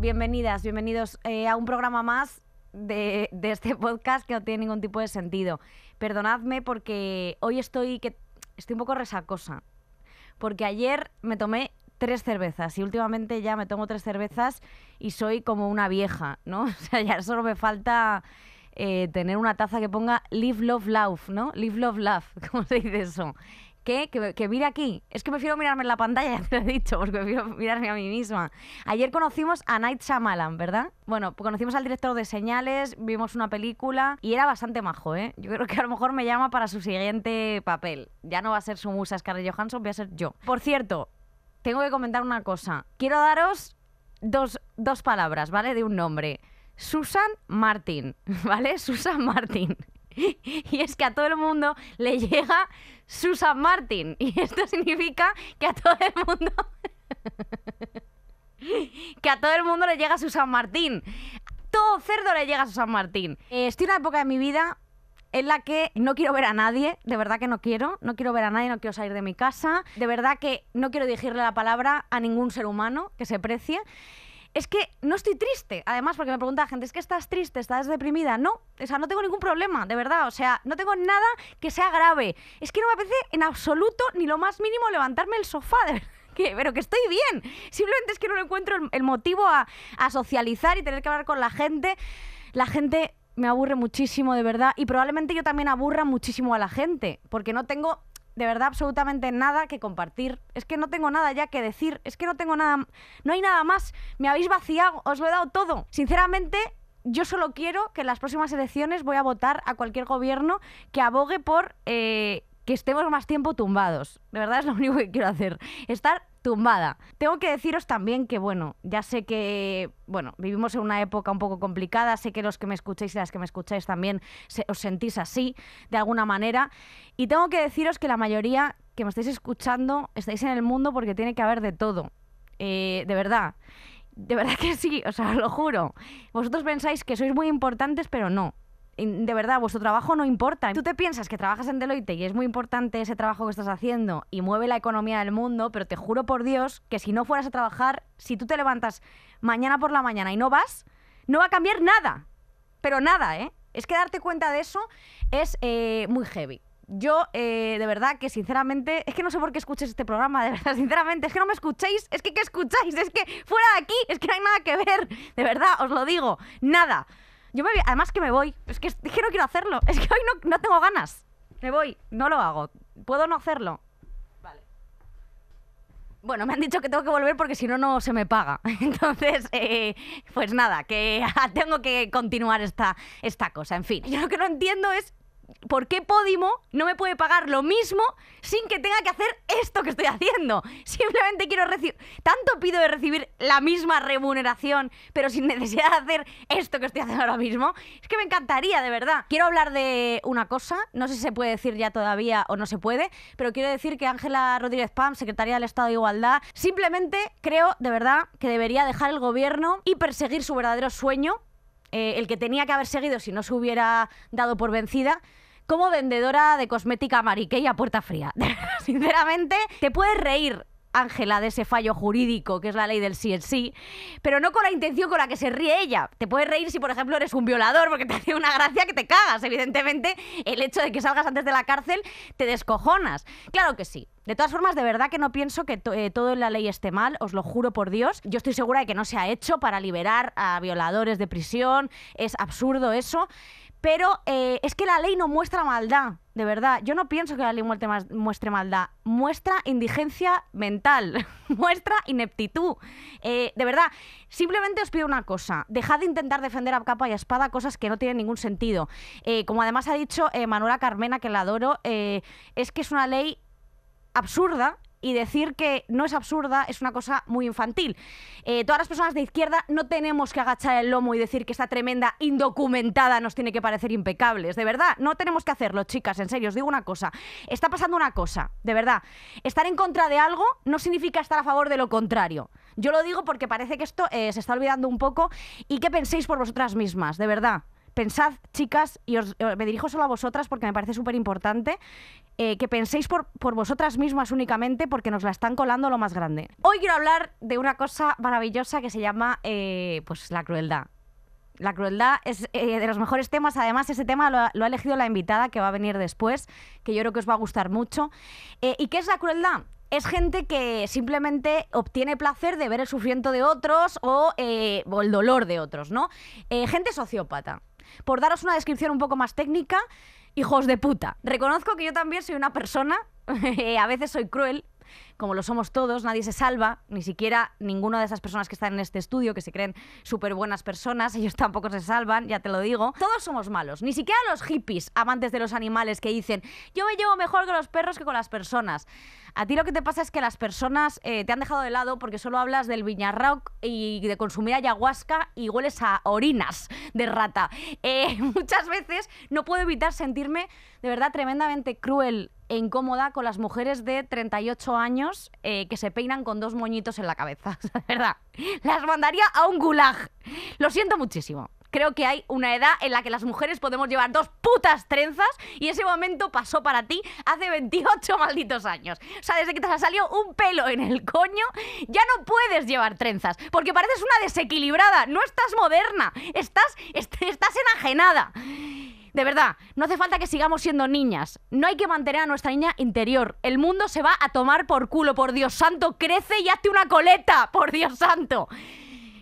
bienvenidas, bienvenidos eh, a un programa más de, este podcast que no tiene ningún tipo de sentido. Perdonadme porque hoy estoy, que, estoy un poco resacosa, porque ayer me tomé tres cervezas y últimamente ya me tomo tres cervezas y soy como una vieja, ¿no? O sea, ya solo me falta eh, tener una taza que ponga Live, Love, Love, ¿no? Live, Love, Love, ¿cómo se dice eso? ¿Qué? ¿Que, que mire aquí. Es que prefiero mirarme en la pantalla, ya te lo he dicho, porque prefiero mirarme a mí misma. Ayer conocimos a Night Shyamalan, ¿verdad? Bueno, conocimos al director de Señales, vimos una película y era bastante majo, ¿eh? Yo creo que a lo mejor me llama para su siguiente papel. Ya no va a ser su musa Scarlett Johansson, voy a ser yo. Por cierto, tengo que comentar una cosa. Quiero daros dos, dos palabras, ¿vale? De un nombre. Susan Martin, ¿vale? Susan Martin. y es que a todo el mundo le llega Susan Martin. Y esto significa que a todo el mundo... que a todo el mundo le llega Susan Martín. Todo cerdo le llega a Susan Martín. Eh, estoy en una época de mi vida en la que no quiero ver a nadie, de verdad que no quiero, no quiero ver a nadie, no quiero salir de mi casa, de verdad que no quiero dirigirle la palabra a ningún ser humano que se precie es que no estoy triste. Además, porque me pregunta la gente, ¿es que estás triste? ¿Estás deprimida? No, o sea, no tengo ningún problema, de verdad. O sea, no tengo nada que sea grave. Es que no me apetece en absoluto ni lo más mínimo levantarme el sofá, de pero que estoy bien. Simplemente es que no encuentro el, motivo a, a, socializar y tener que hablar con la gente. La gente me aburre muchísimo, de verdad. Y probablemente yo también aburra muchísimo a la gente, porque no tengo de verdad absolutamente nada que compartir. Es que no tengo nada ya que decir. Es que no tengo nada. No hay nada más. Me habéis vaciado. Os lo he dado todo. Sinceramente, yo solo quiero que en las próximas elecciones voy a votar a cualquier gobierno que abogue por eh, que estemos más tiempo tumbados. De verdad es lo único que quiero hacer. Estar tumbada. Tengo que deciros también que, bueno, ya sé que, bueno, vivimos en una época un poco complicada, sé que los que me escuchéis y las que me escucháis también os sentís así, de alguna manera, y tengo que deciros que la mayoría que me estáis escuchando estáis en el mundo porque tiene que haber de todo, eh, de verdad. De verdad que sí, o sea, os lo juro. Vosotros pensáis que sois muy importantes, pero no de verdad, vuestro trabajo no importa. Tú te piensas que trabajas en Deloitte y es muy importante ese trabajo que estás haciendo y mueve la economía del mundo, pero te juro por Dios que si no fueras a trabajar, si tú te levantas mañana por la mañana y no vas, no va a cambiar nada. Pero nada, ¿eh? Es que darte cuenta de eso es eh, muy heavy. Yo, eh, de verdad, que sinceramente, es que no sé por qué escuches este programa, de verdad, sinceramente, es que no me escucháis, es que ¿qué escucháis? Es que fuera de aquí, es que no hay nada que ver, de verdad, os lo digo, nada. Yo me, además que me voy. Es que, dije no quiero hacerlo. Es que hoy no, no tengo ganas. Me voy. No lo hago. Puedo no hacerlo. Vale. Bueno, me han dicho que tengo que volver porque si no, no se me paga. Entonces, eh, pues nada, que tengo que continuar esta, esta cosa. En fin, yo lo que no entiendo es ¿por qué Podimo no me puede pagar lo mismo sin que tenga que hacer esto que estoy haciendo? Simplemente quiero recibir... Tanto pido de recibir la misma remuneración, pero sin necesidad de hacer esto que estoy haciendo ahora mismo. Es que me encantaría, de verdad. Quiero hablar de una cosa, no sé si se puede decir ya todavía o no se puede, pero quiero decir que Ángela Rodríguez Pam, secretaria del Estado de Igualdad, simplemente creo, de verdad, que debería dejar el gobierno y perseguir su verdadero sueño, eh, el que tenía que haber seguido si no se hubiera dado por vencida, como vendedora de cosmética y a puerta fría. Sinceramente, te puedes reír Ángela de ese fallo jurídico que es la ley del sí en sí, pero no con la intención con la que se ríe ella. Te puedes reír si, por ejemplo, eres un violador porque te hace una gracia que te cagas. Evidentemente, el hecho de que salgas antes de la cárcel te descojonas. Claro que sí. De todas formas, de verdad que no pienso que eh, todo en la ley esté mal, os lo juro por Dios. Yo estoy segura de que no se ha hecho para liberar a violadores de prisión, es absurdo eso. Pero eh, es que la ley no muestra maldad, de verdad. Yo no pienso que la ley muestre, maldad. Muestra indigencia mental, muestra ineptitud. Eh, de verdad, simplemente os pido una cosa. Dejad de intentar defender a capa y espada cosas que no tienen ningún sentido. como además ha dicho Manuela Carmena, que la adoro, es que es una ley absurda y decir que no es absurda es una cosa muy infantil. Eh, todas las personas de izquierda no tenemos que agachar el lomo y decir que esta tremenda indocumentada nos tiene que parecer impecables. De verdad, no tenemos que hacerlo, chicas, en serio, os digo una cosa. Está pasando una cosa, de verdad. Estar en contra de algo no significa estar a favor de lo contrario. Yo lo digo porque parece que esto eh, se está olvidando un poco y que penséis por vosotras mismas, de verdad pensad, chicas, y os, eh, me dirijo solo a vosotras porque me parece súper importante, eh, que penséis por, vosotras mismas únicamente porque nos la están colando lo más grande. Hoy quiero hablar de una cosa maravillosa que se llama eh, pues la crueldad. La crueldad es de los mejores temas. Además, ese tema lo ha, elegido la invitada que va a venir después, que yo creo que os va a gustar mucho. ¿Y qué es la crueldad? es gente que simplemente obtiene placer de ver el sufrimiento de otros o, el dolor de otros, ¿no? gente sociópata. Por daros una descripción un poco más técnica, hijos de puta. Reconozco que yo también soy una persona, eh, a veces soy cruel, como lo somos todos, nadie se salva, ni siquiera ninguna de esas personas que están en este estudio, que se creen súper buenas personas, ellos tampoco se salvan, ya te lo digo. Todos somos malos, ni siquiera los hippies, amantes de los animales, que dicen, yo me llevo mejor con los perros que con las personas. A ti lo que te pasa es que las personas eh, te han dejado de lado porque solo hablas del viñarrock y de consumir ayahuasca y hueles a orinas de rata. Eh, muchas veces no puedo evitar sentirme de verdad tremendamente cruel e incómoda con las mujeres de 38 años eh, que se peinan con dos moñitos en la cabeza. verdad. Las mandaría a un gulag. Lo siento muchísimo creo que hay una edad en la que las mujeres podemos llevar dos putas trenzas y ese momento pasó para ti hace 28 malditos años. O sea, desde que te ha salido un pelo en el coño, ya no puedes llevar trenzas porque pareces una desequilibrada, no estás moderna, estás, estás enajenada. De verdad, no hace falta que sigamos siendo niñas. No hay que mantener a nuestra niña interior. El mundo se va a tomar por culo. Por Dios santo, crece y hazte una coleta. Por Dios santo.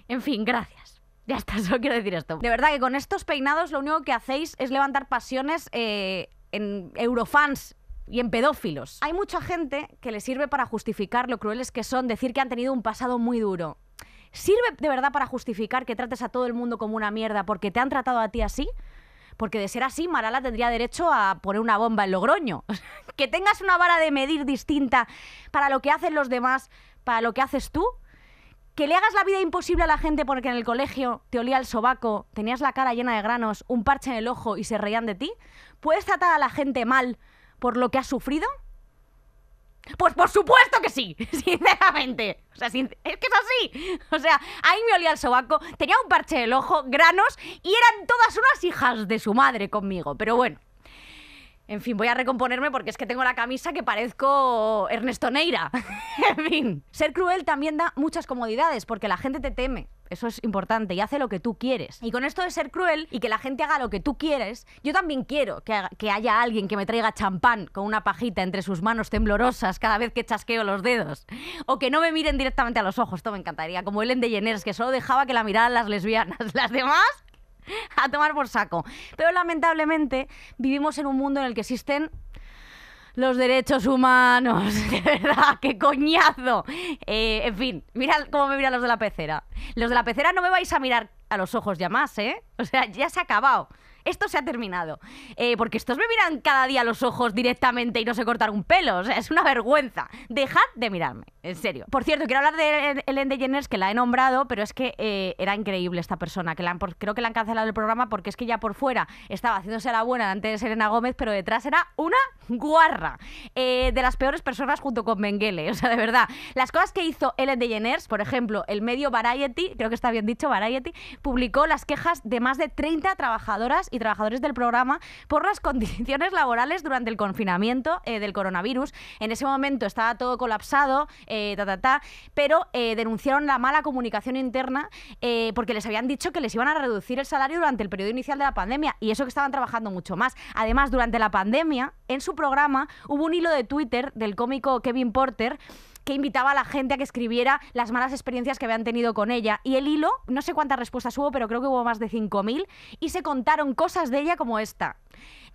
En fin, gracias. Ya está, solo quiero decir esto. De verdad que con estos peinados lo único que hacéis es levantar pasiones eh, en eurofans y en pedófilos. Hay mucha gente que le sirve para justificar lo crueles que son decir que han tenido un pasado muy duro. ¿Sirve de verdad para justificar que trates a todo el mundo como una mierda porque te han tratado a ti así? porque de ser así, Marala tendría derecho a poner una bomba en Logroño. que tengas una vara de medir distinta para lo que hacen los demás, para lo que haces tú. Que le hagas la vida imposible a la gente porque en el colegio te olía el sobaco, tenías la cara llena de granos, un parche en el ojo y se reían de ti. ¿Puedes tratar a la gente mal por lo que has sufrido? Pues por supuesto que sí, sinceramente. O sea, es que es así. O sea, ahí me olía el sobaco, tenía un parche del ojo, granos y eran todas unas hijas de su madre conmigo. Pero bueno, en fin, voy a recomponerme porque es que tengo la camisa que parezco Ernesto Neira. en fin, ser cruel también da muchas comodidades porque la gente te teme. Eso es importante y hace lo que tú quieres. Y con esto de ser cruel y que la gente haga lo que tú quieres, yo también quiero que, que, haya alguien que me traiga champán con una pajita entre sus manos temblorosas cada vez que chasqueo los dedos. O que no me miren directamente a los ojos, esto me encantaría. Como Ellen DeGeneres, que solo dejaba que la miraran las lesbianas. Las demás a tomar por saco. Pero lamentablemente vivimos en un mundo en el que existen los derechos humanos. De verdad, qué coñazo. Eh, en fin, mira cómo me miran los de la pecera. Los de la pecera no me vais a mirar a los ojos ya más, ¿eh? O sea, ya se ha acabado esto se ha terminado. Eh, porque estos me miran cada día los ojos directamente y no se cortar un pelo. O sea, es una vergüenza. Dejad de mirarme, en serio. Por cierto, quiero hablar de Ellen DeGeneres, que la he nombrado, pero es que eh, era increíble esta persona. Que la creo que la han cancelado el programa porque es que ya por fuera estaba haciéndose la buena antes de Serena Gómez, pero detrás era una guarra. Eh, de las peores personas junto con Mengele. O sea, de verdad. Las cosas que hizo Ellen DeGeneres, por ejemplo, el medio Variety, creo que está bien dicho, Variety, publicó las quejas de más de 30 trabajadoras trabajadores del programa por las condiciones laborales durante el confinamiento eh, del coronavirus. En ese momento estaba todo colapsado, eh, ta, pero eh, denunciaron la mala comunicación interna porque les habían dicho que les iban a reducir el salario durante el periodo inicial de la pandemia y eso que estaban trabajando mucho más. Además, durante la pandemia, en su programa hubo un hilo de Twitter del cómico Kevin Porter que invitaba a la gente a que escribiera las malas experiencias que habían tenido con ella. Y el hilo, no sé cuántas respuestas hubo, pero creo que hubo más de 5.000, y se contaron cosas de ella como esta.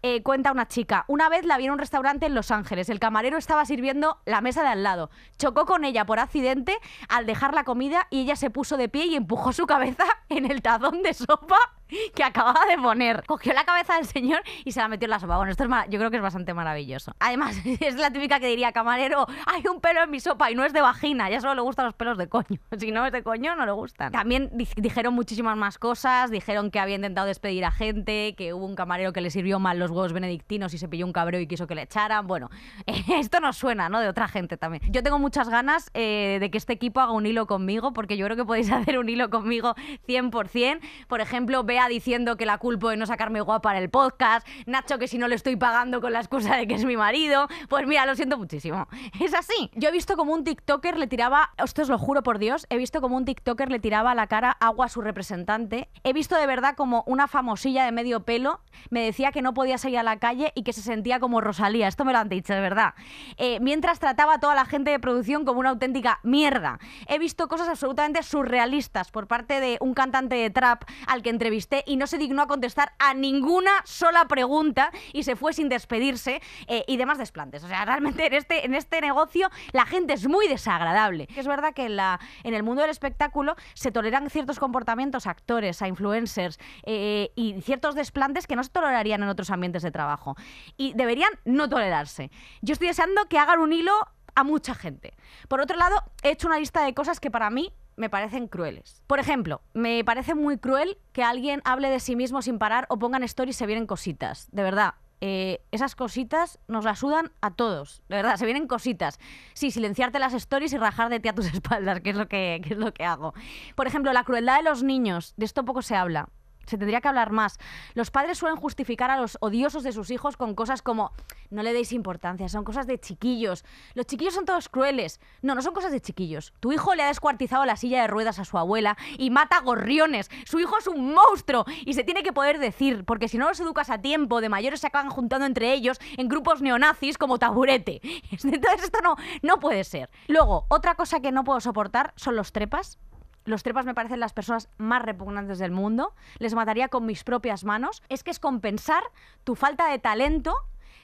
Eh, cuenta una chica. Una vez la vi en un restaurante en Los Ángeles. El camarero estaba sirviendo la mesa de al lado. Chocó con ella por accidente al dejar la comida y ella se puso de pie y empujó su cabeza en el tazón de sopa que acababa de poner. Cogió la cabeza del señor y se la metió en la sopa. Bueno, esto es yo creo que es bastante maravilloso. Además, es la típica que diría, camarero, hay un pelo en mi sopa y no es de vagina, ya solo le gustan los pelos de coño. Si no es de coño, no le gustan. También dijeron muchísimas más cosas, dijeron que había intentado despedir a gente, que hubo un camarero que le sirvió mal los huevos benedictinos y se pilló un cabreo y quiso que le echaran. Bueno, esto nos suena, ¿no? De otra gente también. Yo tengo muchas ganas eh, de que este equipo haga un hilo conmigo, porque yo creo que podéis hacer un hilo conmigo 100%. Por ejemplo, diciendo que la culpo de no sacarme guapa para el podcast, Nacho que si no le estoy pagando con la excusa de que es mi marido. Pues mira, lo siento muchísimo. Es así. Yo he visto como un TikToker le tiraba, esto os lo juro por Dios, he visto como un TikToker le tiraba a la cara agua a su representante. He visto de verdad como una famosilla de medio pelo me decía que no podía salir a la calle y que se sentía como Rosalía. Esto me lo han dicho, de verdad. Eh, mientras trataba a toda la gente de producción como una auténtica mierda. He visto cosas absolutamente surrealistas por parte de un cantante de trap al que entrevisté y no se dignó a contestar a ninguna sola pregunta y se fue sin despedirse eh, y demás desplantes. O sea, realmente en este, en este negocio la gente es muy desagradable. Es verdad que en, la, en el mundo del espectáculo se toleran ciertos comportamientos a actores, a influencers eh, y ciertos desplantes que no se tolerarían en otros ambientes de trabajo y deberían no tolerarse. Yo estoy deseando que hagan un hilo a mucha gente. Por otro lado, he hecho una lista de cosas que para mí me parecen crueles. Por ejemplo, me parece muy cruel que alguien hable de sí mismo sin parar o pongan stories y se vienen cositas. De verdad, eh, esas cositas nos las sudan a todos. De verdad, se vienen cositas. Sí, silenciarte las stories y rajar de ti a tus espaldas, es lo que, que es lo que hago. Por ejemplo, la crueldad de los niños. De esto poco se habla se tendría que hablar más. Los padres suelen justificar a los odiosos de sus hijos con cosas como no le deis importancia, son cosas de chiquillos. Los chiquillos son todos crueles. No, no son cosas de chiquillos. Tu hijo le ha descuartizado la silla de ruedas a su abuela y mata gorriones. Su hijo es un monstruo y se tiene que poder decir, porque si no los educas a tiempo, de mayores se acaban juntando entre ellos en grupos neonazis como taburete. Entonces esto no, no puede ser. Luego, otra cosa que no puedo soportar son los trepas los trepas me parecen las personas más repugnantes del mundo, les mataría con mis propias manos, es que es compensar tu falta de talento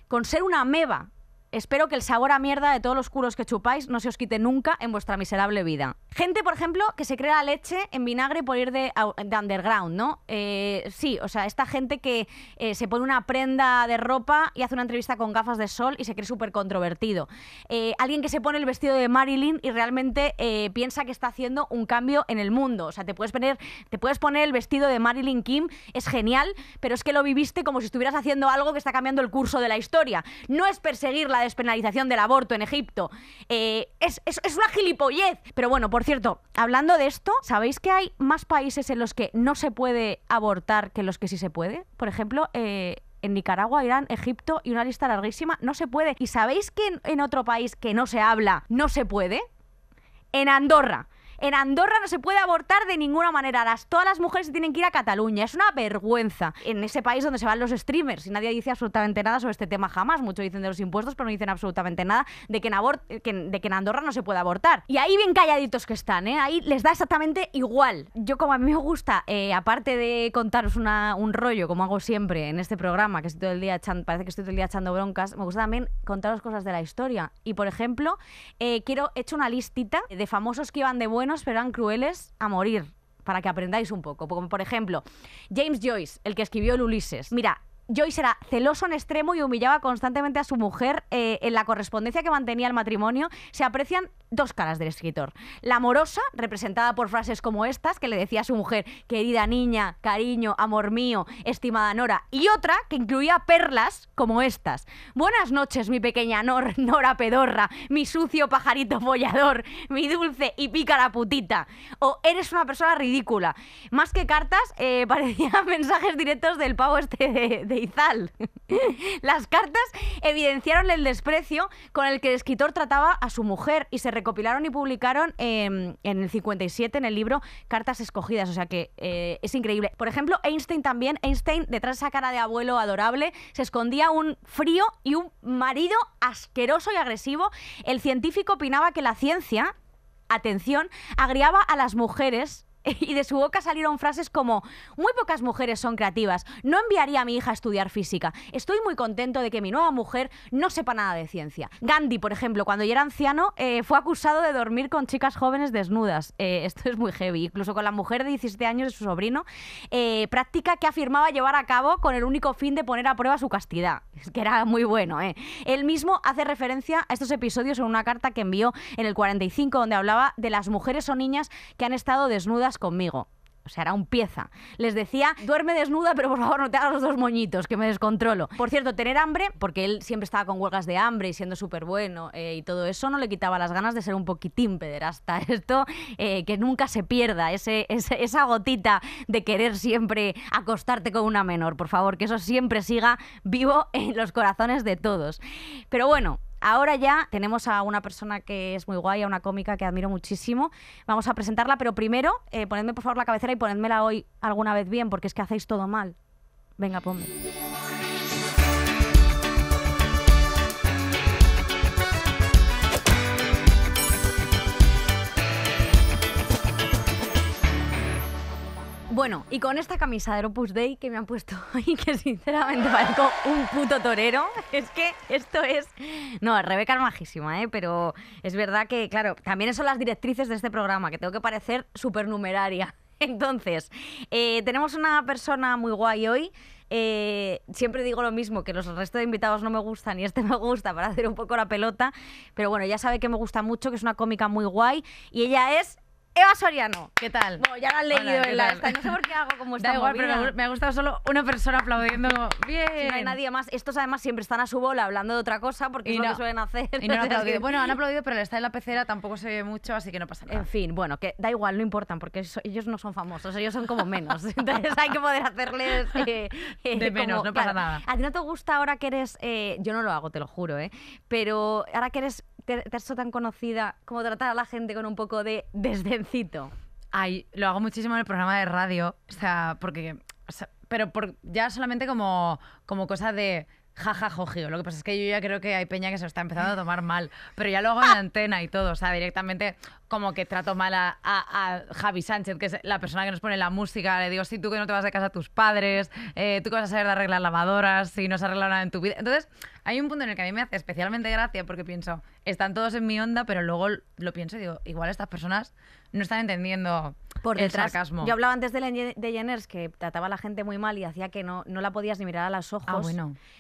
con ser una meba Espero que el sabor a mierda de todos los culos que chupáis no se os quite nunca en vuestra miserable vida. Gente, por ejemplo, que se crea la leche en vinagre por ir de, underground, ¿no? Eh, sí, o sea, esta gente que eh, se pone una prenda de ropa y hace una entrevista con gafas de sol y se cree súper controvertido. Eh, alguien que se pone el vestido de Marilyn y realmente piensa que está haciendo un cambio en el mundo. O sea, te puedes, poner, te puedes poner el vestido de Marilyn Kim, es genial, pero es que lo viviste como si estuvieras haciendo algo que está cambiando el curso de la historia. No es perseguir despenalización del aborto en Egipto. Eh, es, una gilipollez. Pero bueno, por cierto, hablando de esto, ¿sabéis que hay más países en los que no se puede abortar que en los que sí se puede? Por ejemplo, eh, en Nicaragua, Irán, Egipto y una lista larguísima, no se puede. ¿Y sabéis que en otro país que no se habla, no se puede? En Andorra. En Andorra no se puede abortar de ninguna manera. Las, todas las mujeres se tienen que ir a Cataluña. Es una vergüenza. En ese país donde se van los streamers y nadie dice absolutamente nada sobre este tema jamás. Muchos dicen de los impuestos, pero no dicen absolutamente nada de que en, de que en Andorra no se puede abortar. Y ahí bien calladitos que están, ¿eh? Ahí les da exactamente igual. Yo como a mí me gusta, eh, aparte de contaros un rollo, como hago siempre en este programa, que estoy todo el día parece que estoy todo el día echando broncas, me gusta también contaros cosas de la historia. Y por ejemplo, eh, quiero, he hecho una listita de famosos que iban de bueno pero eran crueles a morir, para que aprendáis un poco. por ejemplo, James Joyce, el que escribió el Ulises. Mira, Joyce era celoso en extremo y humillaba constantemente a su mujer. Eh, en la correspondencia que mantenía el matrimonio se aprecian dos caras del escritor. La amorosa, representada por frases como estas, que le decía a su mujer, querida niña, cariño, amor mío, estimada Nora, y otra que incluía perlas como estas. Buenas noches, mi pequeña Nora pedorra, mi sucio pajarito follador, mi dulce y pícara putita. O eres una persona ridícula. Más que cartas, eh, parecían mensajes directos del pavo este de Izal. Las cartas evidenciaron el desprecio con el que el escritor trataba a su mujer y se recopilaron y publicaron em, en el 57 en el libro Cartas Escogidas, o sea que eh, es increíble. Por ejemplo, Einstein también, Einstein detrás de esa cara de abuelo adorable se escondía un frío y un marido asqueroso y agresivo. El científico opinaba que la ciencia atención, agriaba a las mujeres y de su boca salieron frases como, muy pocas mujeres son creativas, no enviaría a mi hija a estudiar física, estoy muy contento de que mi nueva mujer no sepa nada de ciencia. Gandhi, por ejemplo, cuando ya era anciano, eh, fue acusado de dormir con chicas jóvenes desnudas. Eh, esto es muy heavy, incluso con la mujer de 17 años de su sobrino, eh, práctica que afirmaba llevar a cabo con el único fin de poner a prueba su castidad. que era muy bueno, ¿eh? Él mismo hace referencia a estos episodios en una carta que envió en el 45, donde hablaba de las mujeres o niñas que han estado desnudas conmigo. O sea, era un pieza. Les decía, duerme desnuda, pero por favor no te hagas los dos moñitos, que me descontrolo. Por cierto, tener hambre, porque él siempre estaba con huelgas de hambre y siendo súper bueno eh, y todo eso, no le quitaba las ganas de ser un poquitín pederasta. Esto, eh, que nunca se pierda, esa gotita de querer siempre acostarte con una menor, por favor, que eso siempre siga vivo en los corazones de todos. Pero bueno, Ahora ya tenemos a una persona que es muy guay, a una cómica que admiro muchísimo. Vamos a presentarla, pero primero eh, ponedme por favor la cabecera y ponedmela hoy alguna vez bien, porque es que hacéis todo mal. Venga, ponme. Bueno, y con esta camisa de Opus Day que me han puesto hoy, que sinceramente parezco un puto torero, es que esto es... No, Rebeca es majísima, ¿eh? pero es verdad que, claro, también son las directrices de este programa, que tengo que parecer supernumeraria. Entonces, eh, tenemos una persona muy guay hoy. Eh, siempre digo lo mismo, que los restos de invitados no me gustan y este me gusta para hacer un poco la pelota. Pero bueno, ya sabe que me gusta mucho, que es una cómica muy guay. Y ella es Eva Soriano, ¿qué tal? Bueno, ya lo han leído en la No sé por qué hago como esta Da igual, pero me ha gustado solo una persona aplaudiendo. Bien. no hay nadie más. Estos además siempre están a su bola hablando de otra cosa porque es no, lo que suelen hacer. Bueno, han aplaudido, pero el está en la pecera tampoco se ve mucho, así que no pasa nada. En fin, bueno, que da igual, no importan porque ellos no son famosos, ellos son como menos. Entonces hay que poder hacerles. Eh, eh, de menos, no pasa nada. A ti no te gusta ahora que eres. Eh, yo no lo hago, te lo juro, ¿eh? Pero ahora que eres terzo tan conocida como tratar a la gente con un poco de desdencito? Ay, lo hago muchísimo en el programa de radio, o sea, porque... pero por, ya solamente como, como cosa de jaja jojío. Lo que pasa es que yo ya creo que hay peña que se lo está empezando a tomar mal, pero ya lo hago en ah. antena y todo, o sea, directamente como que trato mal a, Javi Sánchez, que es la persona que nos pone la música, le digo, sí, tú que no te vas de casa a tus padres, eh, tú que vas a saber de arreglar lavadoras, si no se arreglado nada en tu vida. Entonces, hay un punto en el que a mí me hace especialmente gracia porque pienso, están todos en mi onda, pero luego lo pienso y digo, igual estas personas no están entendiendo por el sarcasmo. Yo hablaba antes de, que trataba a la gente muy mal y hacía que no, no la podías ni mirar a los ah, ojos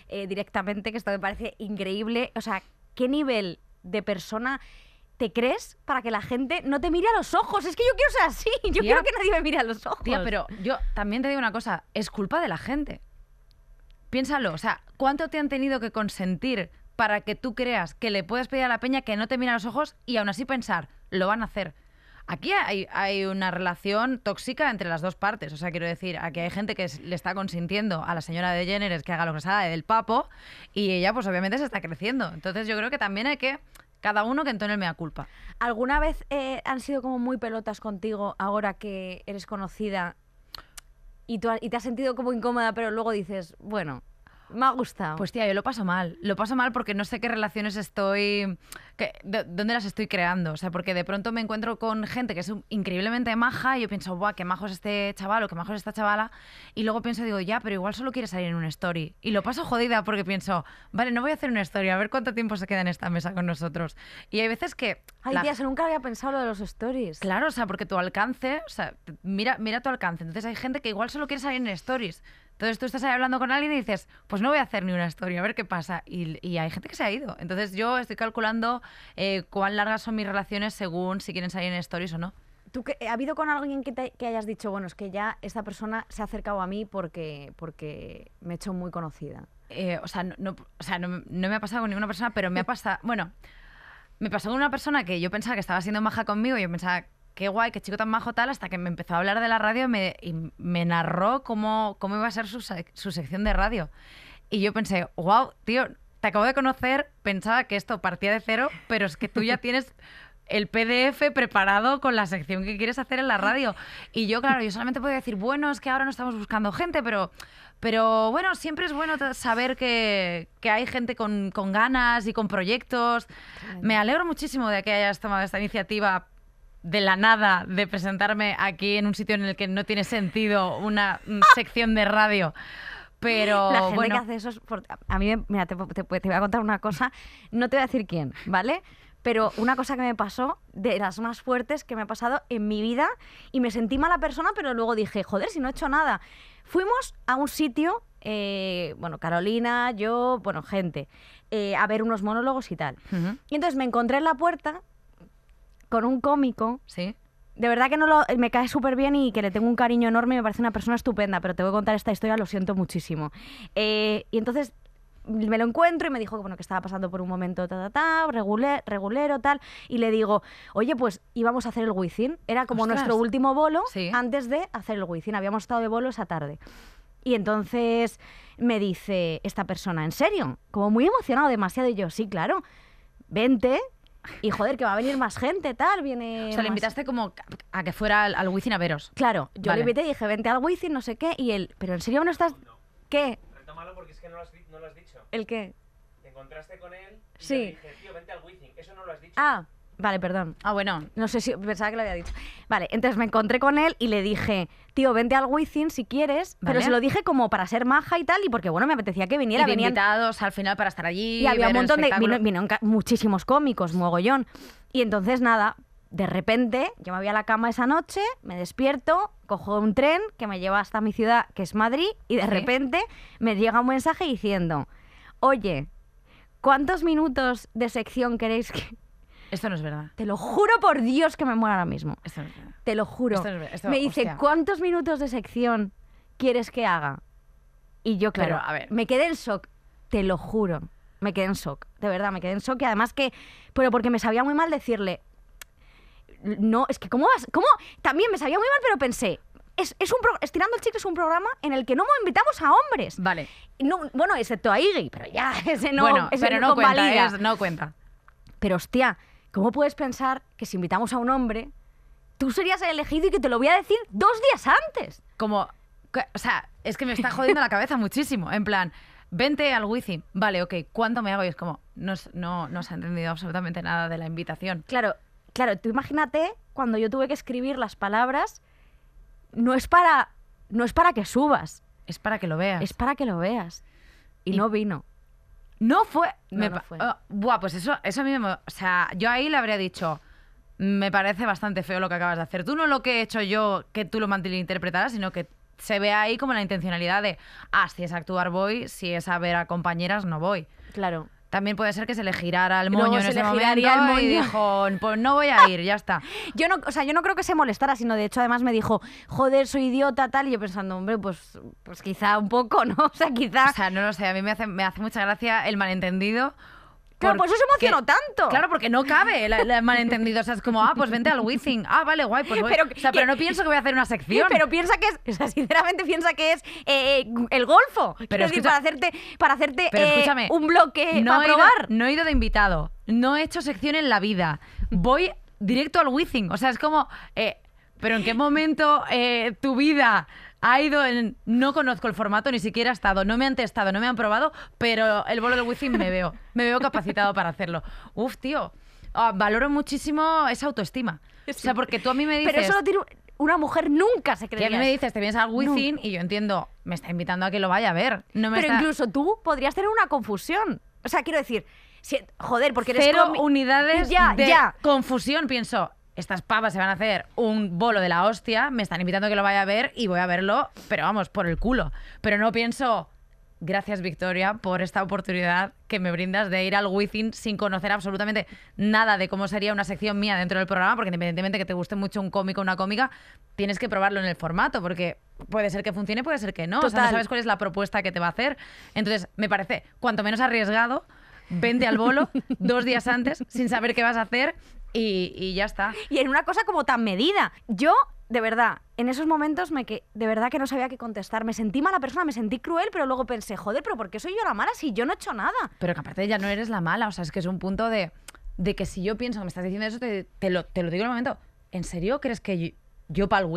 eh, directamente, que esto me parece increíble. O sea, ¿qué nivel de persona te crees para que la gente no te mire a los ojos? Es que yo quiero ser así, yo quiero que nadie me mire a los ojos. Tía, pero yo también te digo una cosa, es culpa de la gente. Piénsalo, o sea, ¿cuánto te han tenido que consentir para que tú creas que le puedes pedir a la peña que no te mire a los ojos y aún así pensar, lo van a hacer? Aquí hay, una relación tóxica entre las dos partes. O sea, quiero decir, aquí hay gente que le está consintiendo a la señora de Jenner que haga lo que se haga del papo y ella, pues obviamente, se está creciendo. Entonces, yo creo que también hay que cada uno que entone el mea culpa. ¿Alguna vez eh, han sido como muy pelotas contigo ahora que eres conocida y, tú, y te has sentido como incómoda, pero luego dices, bueno, me ha gustado. Pues tía, yo lo paso mal. Lo paso mal porque no sé qué relaciones estoy. Que, ¿Dónde las estoy creando? O sea, porque de pronto me encuentro con gente que es increíblemente maja y yo pienso, guau, qué majo es este chaval o qué majo es esta chavala! Y luego pienso, digo, ya, pero igual solo quiere salir en un story. Y lo paso jodida porque pienso, vale, no voy a hacer una story, a ver cuánto tiempo se queda en esta mesa con nosotros. Y hay veces que. Ay, tía, nunca había pensado lo de los stories. Claro, o sea, porque tu alcance, o sea, mira, mira tu alcance. Entonces hay gente que igual solo quiere salir en stories. Entonces tú estás ahí hablando con alguien y dices, pues no voy a hacer ni una historia, a ver qué pasa. Y, hay gente que se ha ido. Entonces yo estoy calculando eh, cuán largas son mis relaciones según si quieren salir en stories o no. ¿Tú que, ha habido con alguien que, hayas dicho, bueno, es que ya esta persona se ha acercado a mí porque, porque me he hecho muy conocida? Eh, o sea, no, sea no, me ha pasado con ninguna persona, pero me ha pasado... Bueno, me pasó con una persona que yo pensaba que estaba siendo maja conmigo, yo pensaba qué guay, qué chico tan majo tal, hasta que me empezó a hablar de la radio y me narró cómo, cómo iba a ser su, sección de radio. Y yo pensé, wow, tío, te acabo de conocer, pensaba que esto partía de cero, pero es que tú ya tienes el PDF preparado con la sección que quieres hacer en la radio. Y yo, claro, yo solamente puedo decir, bueno, es que ahora no estamos buscando gente, pero, pero bueno, siempre es bueno saber que, que hay gente con, con, ganas y con proyectos. Me alegro muchísimo de que hayas tomado esta iniciativa de la nada de presentarme aquí en un sitio en el que no tiene sentido una mm, ¡Ah! sección de radio. Pero la gente que hace eso a mí mira te, voy a contar una cosa, no te voy a decir quién, ¿vale? Pero una cosa que me pasó de las más fuertes que me ha pasado en mi vida y me sentí mala persona, pero luego dije, joder, si no he hecho nada. Fuimos a un sitio eh, bueno, Carolina, yo, bueno, gente, eh, a ver unos monólogos y tal. Y entonces me encontré en la puerta con un cómico. Sí. De verdad que no me cae súper bien y que le tengo un cariño enorme y me parece una persona estupenda, pero te voy a contar esta historia, lo siento muchísimo. Eh, y entonces me lo encuentro y me dijo que, bueno, que estaba pasando por un momento ta, ta, ta, regulero, tal. Y le digo, oye, pues íbamos a hacer el huicín, Era como nuestro último bolo antes de hacer el huicín, Habíamos estado de bolo esa tarde. Y entonces me dice esta persona, ¿en serio? Como muy emocionado demasiado. Y yo, sí, claro, vente, y joder, que va a venir más gente, tal, viene... O sea, le invitaste como a que fuera al, al Wizzing a veros. Claro, yo le invité y dije, vente al Wizzing, no sé qué, y él, pero en serio no estás... ¿Qué? Retómalo porque es que no lo, has, no lo dicho. ¿El qué? Te encontraste con él y sí. le dije, tío, vente al Wizzing, eso no lo has dicho. Ah, Vale, perdón. Ah, bueno. No sé si pensaba que lo había dicho. Vale, entonces me encontré con él y le dije, tío, vente al Wizzing si quieres. Pero se lo dije como para ser maja y tal, y porque bueno, me apetecía que viniera. Y invitados al final para estar allí. Y había un montón de. Vino, muchísimos cómicos, muegollón. Y entonces nada, de repente yo me voy a la cama esa noche, me despierto, cojo un tren que me lleva hasta mi ciudad, que es Madrid, y de repente me llega un mensaje diciendo, oye, ¿cuántos minutos de sección queréis que.? Esto no es verdad. Te lo juro por Dios que me muero ahora mismo. Esto es verdad. Te lo juro. me dice, ¿cuántos minutos de sección quieres que haga? Y yo, claro, me quedé en shock. Te lo juro. Me quedé en shock. De verdad, me quedé en shock. Y además que... Pero porque me sabía muy mal decirle... No, es que ¿cómo vas? ¿Cómo? También me sabía muy mal, pero pensé, es, un Estirando el Chico es un programa en el que no invitamos a hombres. Vale. bueno, excepto a Iggy, pero ya, ese no, bueno, pero cuenta, no cuenta. Pero hostia, ¿Cómo puedes pensar que si invitamos a un hombre, tú serías el elegido y que te lo voy a decir dos días antes? Como, o sea, es que me está jodiendo la cabeza muchísimo. En plan, vente al wifi. Vale, ok, ¿cuánto me hago? Y es como, no, no, se ha entendido absolutamente nada de la invitación. Claro, claro, tú imagínate cuando yo tuve que escribir las palabras, no es para, no es para que subas. Es para que lo veas. Es para que lo veas. y no vino. No fue. Oh, buah, pues eso, eso a O sea, yo ahí le habría dicho. Me parece bastante feo lo que acabas de hacer. Tú no lo que he hecho yo, que tú lo interpretarás sino que se ve ahí como la intencionalidad de, ah, si es actuar voy, si es a ver a compañeras no voy. Claro. También puede ser que se le girara el moño se le giraría el moño. y dijo, pues no voy a ir, ya está. yo no, o sea, yo no creo que se molestara, sino de hecho además me dijo, joder, soy idiota, tal, y yo pensando, hombre, pues, pues quizá un poco, ¿no? O sea, quizá... O sea, no lo sé, a mí me hace, me hace mucha gracia el malentendido Claro, por eso se emocionó tanto. Claro, porque no cabe el, malentendido. O sea, es como, ah, pues vente al Withing. Ah, vale, guay, pues Pero, o sea, pero no pienso que voy a hacer una sección. Pero piensa que es, o sea, sinceramente piensa que es eh, eh, el golfo. Pero decir, para hacerte, para hacerte eh, un bloque no para probar. no he ido de invitado. No he hecho sección en la vida. Voy directo al Withing. O sea, es como... pero ¿en qué momento tu vida ha ido en no conozco el formato, ni siquiera ha estado, no me han testado, no me han probado, pero el bolo de Wizzing me veo, me veo capacitado para hacerlo. Uf, tío, ah, valoro muchísimo esa autoestima. O sea, porque tú a mí me dices... Pero eso lo tiene una mujer nunca se cree. Y a mí me dices, te vienes al Wizzing y yo entiendo, me está invitando a que lo vaya a ver. pero incluso tú podrías tener una confusión. O sea, quiero decir, joder, porque eres... Cero unidades de confusión, pienso estas papas se van a hacer un bolo de la hostia, me están invitando a que lo vaya a ver y voy a verlo, pero vamos, por el culo. Pero no pienso, gracias Victoria por esta oportunidad que me brindas de ir al Within sin conocer absolutamente nada de cómo sería una sección mía dentro del programa, porque independientemente que te guste mucho un cómico o una cómica, tienes que probarlo en el formato, porque puede ser que funcione, puede ser que no. no sabes cuál es la propuesta que te va a hacer. Entonces, me parece cuanto menos arriesgado. Vente al bolo dos días antes sin saber qué vas a hacer y, ya está. Y en una cosa como tan medida. Yo de verdad, en esos momentos me que, de verdad que no sabía qué contestar. Me sentí mala persona, me sentí cruel, pero luego pensé, joder, pero ¿por qué soy yo la mala si yo no he hecho nada? Pero que aparte ya no eres la mala, o sea, es que es un punto de, de que si yo pienso que me estás diciendo eso, te, lo, digo en el momento. ¿En serio crees que yo, yo para